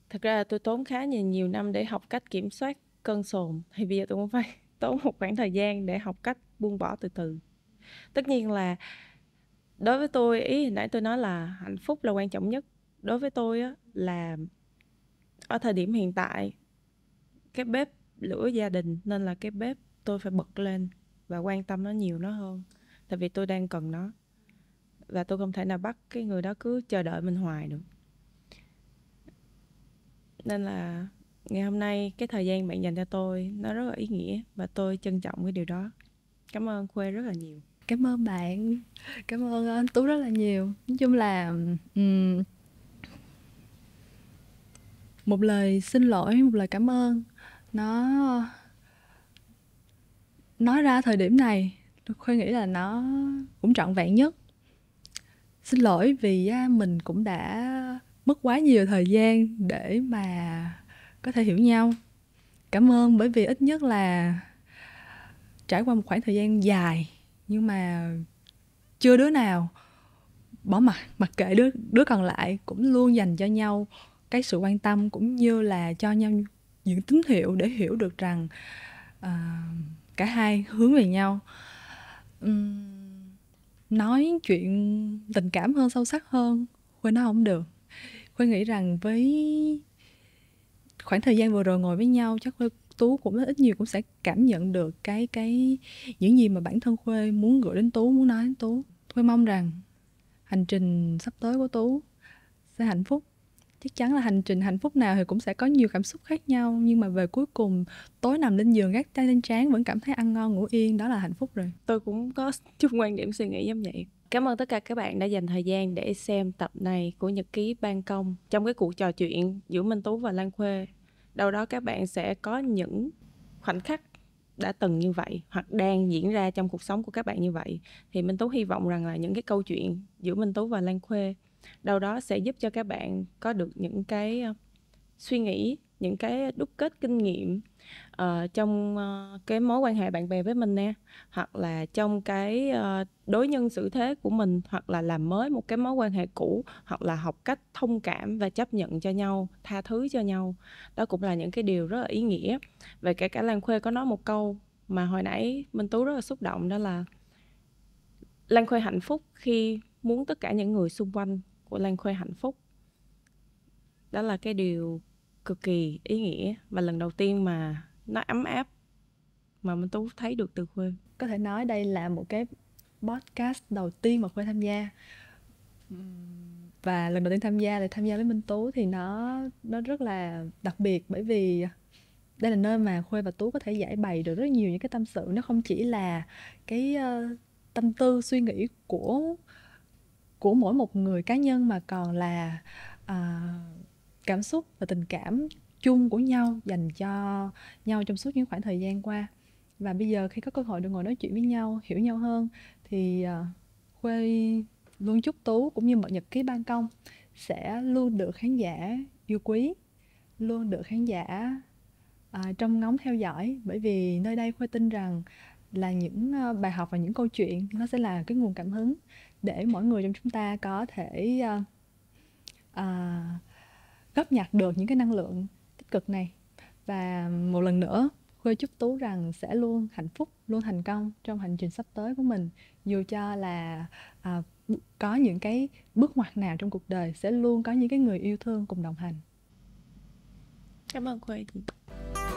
Speaker 1: thật ra tôi tốn khá nhiều, nhiều năm để học cách kiểm soát cơn sồn thì bây giờ tôi cũng phải tốn một khoảng thời gian để học cách buông bỏ từ từ tất nhiên là đối với tôi ý nãy tôi nói là hạnh phúc là quan trọng nhất đối với tôi á, là ở thời điểm hiện tại cái bếp lửa gia đình nên là cái bếp tôi phải bật lên và quan tâm nó nhiều nó hơn tại vì tôi đang cần nó và tôi không thể nào bắt cái người đó cứ chờ đợi mình hoài được nên là ngày hôm nay cái thời gian bạn dành cho tôi nó rất là ý nghĩa và tôi trân trọng cái điều đó cảm ơn khuê rất là nhiều
Speaker 2: cảm ơn bạn cảm ơn anh tú rất là nhiều nói chung là um, một lời xin lỗi một lời cảm ơn nó nói ra thời điểm này khôi nghĩ là nó cũng trọn vẹn nhất xin lỗi vì mình cũng đã mất quá nhiều thời gian để mà có thể hiểu nhau cảm ơn bởi vì ít nhất là trải qua một khoảng thời gian dài nhưng mà chưa đứa nào bỏ mặt mặc kệ đứa đứa còn lại cũng luôn dành cho nhau cái sự quan tâm cũng như là cho nhau những tín hiệu để hiểu được rằng à, cả hai hướng về nhau uhm, nói chuyện tình cảm hơn sâu sắc hơn khuê nó không được khuê nghĩ rằng với khoảng thời gian vừa rồi ngồi với nhau chắc khuê tú cũng ít nhiều cũng sẽ cảm nhận được cái cái những gì mà bản thân khuê muốn gửi đến tú muốn nói đến tú khuê mong rằng hành trình sắp tới của tú sẽ hạnh phúc chắc chắn là hành trình hạnh phúc nào thì cũng sẽ có nhiều cảm xúc khác nhau nhưng mà về cuối cùng tối nằm lên giường gác tay lên trán vẫn cảm thấy ăn ngon ngủ yên đó là hạnh phúc rồi
Speaker 1: tôi cũng có chút quan điểm suy nghĩ giống vậy Cảm ơn tất cả các bạn đã dành thời gian để xem tập này của Nhật ký Ban Công trong cái cuộc trò chuyện giữa Minh Tú và Lan Khuê. Đâu đó các bạn sẽ có những khoảnh khắc đã từng như vậy hoặc đang diễn ra trong cuộc sống của các bạn như vậy thì Minh Tú hy vọng rằng là những cái câu chuyện giữa Minh Tú và Lan Khuê đâu đó sẽ giúp cho các bạn có được những cái ờ, suy nghĩ những cái đúc kết kinh nghiệm uh, trong uh, cái mối quan hệ bạn bè với mình nè hoặc là trong cái uh, đối nhân xử thế của mình hoặc là làm mới một cái mối quan hệ cũ hoặc là học cách thông cảm và chấp nhận cho nhau tha thứ cho nhau đó cũng là những cái điều rất là ý nghĩa về cả cả lan khuê có nói một câu mà hồi nãy minh tú rất là xúc động đó là lan khuê hạnh phúc khi muốn tất cả những người xung quanh của Lan Khuê Hạnh Phúc. Đó là cái điều cực kỳ ý nghĩa và lần đầu tiên mà nó ấm áp mà Minh Tú thấy được từ Khuê. Có thể nói đây là một cái
Speaker 2: podcast đầu tiên mà Khuê tham gia. Và lần đầu tiên tham gia thì tham gia với Minh Tú thì nó nó rất là đặc biệt bởi vì đây là nơi mà Khuê và Tú có thể giải bày được rất nhiều những cái tâm sự nó không chỉ là cái uh, tâm tư suy nghĩ của của mỗi một người cá nhân mà còn là à, cảm xúc và tình cảm chung của nhau dành cho nhau trong suốt những khoảng thời gian qua và bây giờ khi có cơ hội được ngồi nói chuyện với nhau hiểu nhau hơn thì à, khuê luôn chúc tú cũng như mọi nhật ký ban công sẽ luôn được khán giả yêu quý luôn được khán giả à, trong ngóng theo dõi bởi vì nơi đây khuê tin rằng là những à, bài học và những câu chuyện nó sẽ là cái nguồn cảm hứng để mỗi người trong chúng ta có thể uh, uh, góp nhặt được những cái năng lượng tích cực này và một lần nữa Khuê chúc Tú rằng sẽ luôn hạnh phúc, luôn thành công trong hành trình sắp tới của mình dù cho là à, có những cái bước ngoặt nào trong cuộc đời sẽ luôn có những cái người yêu thương cùng đồng hành.
Speaker 1: Cảm ơn Khuê.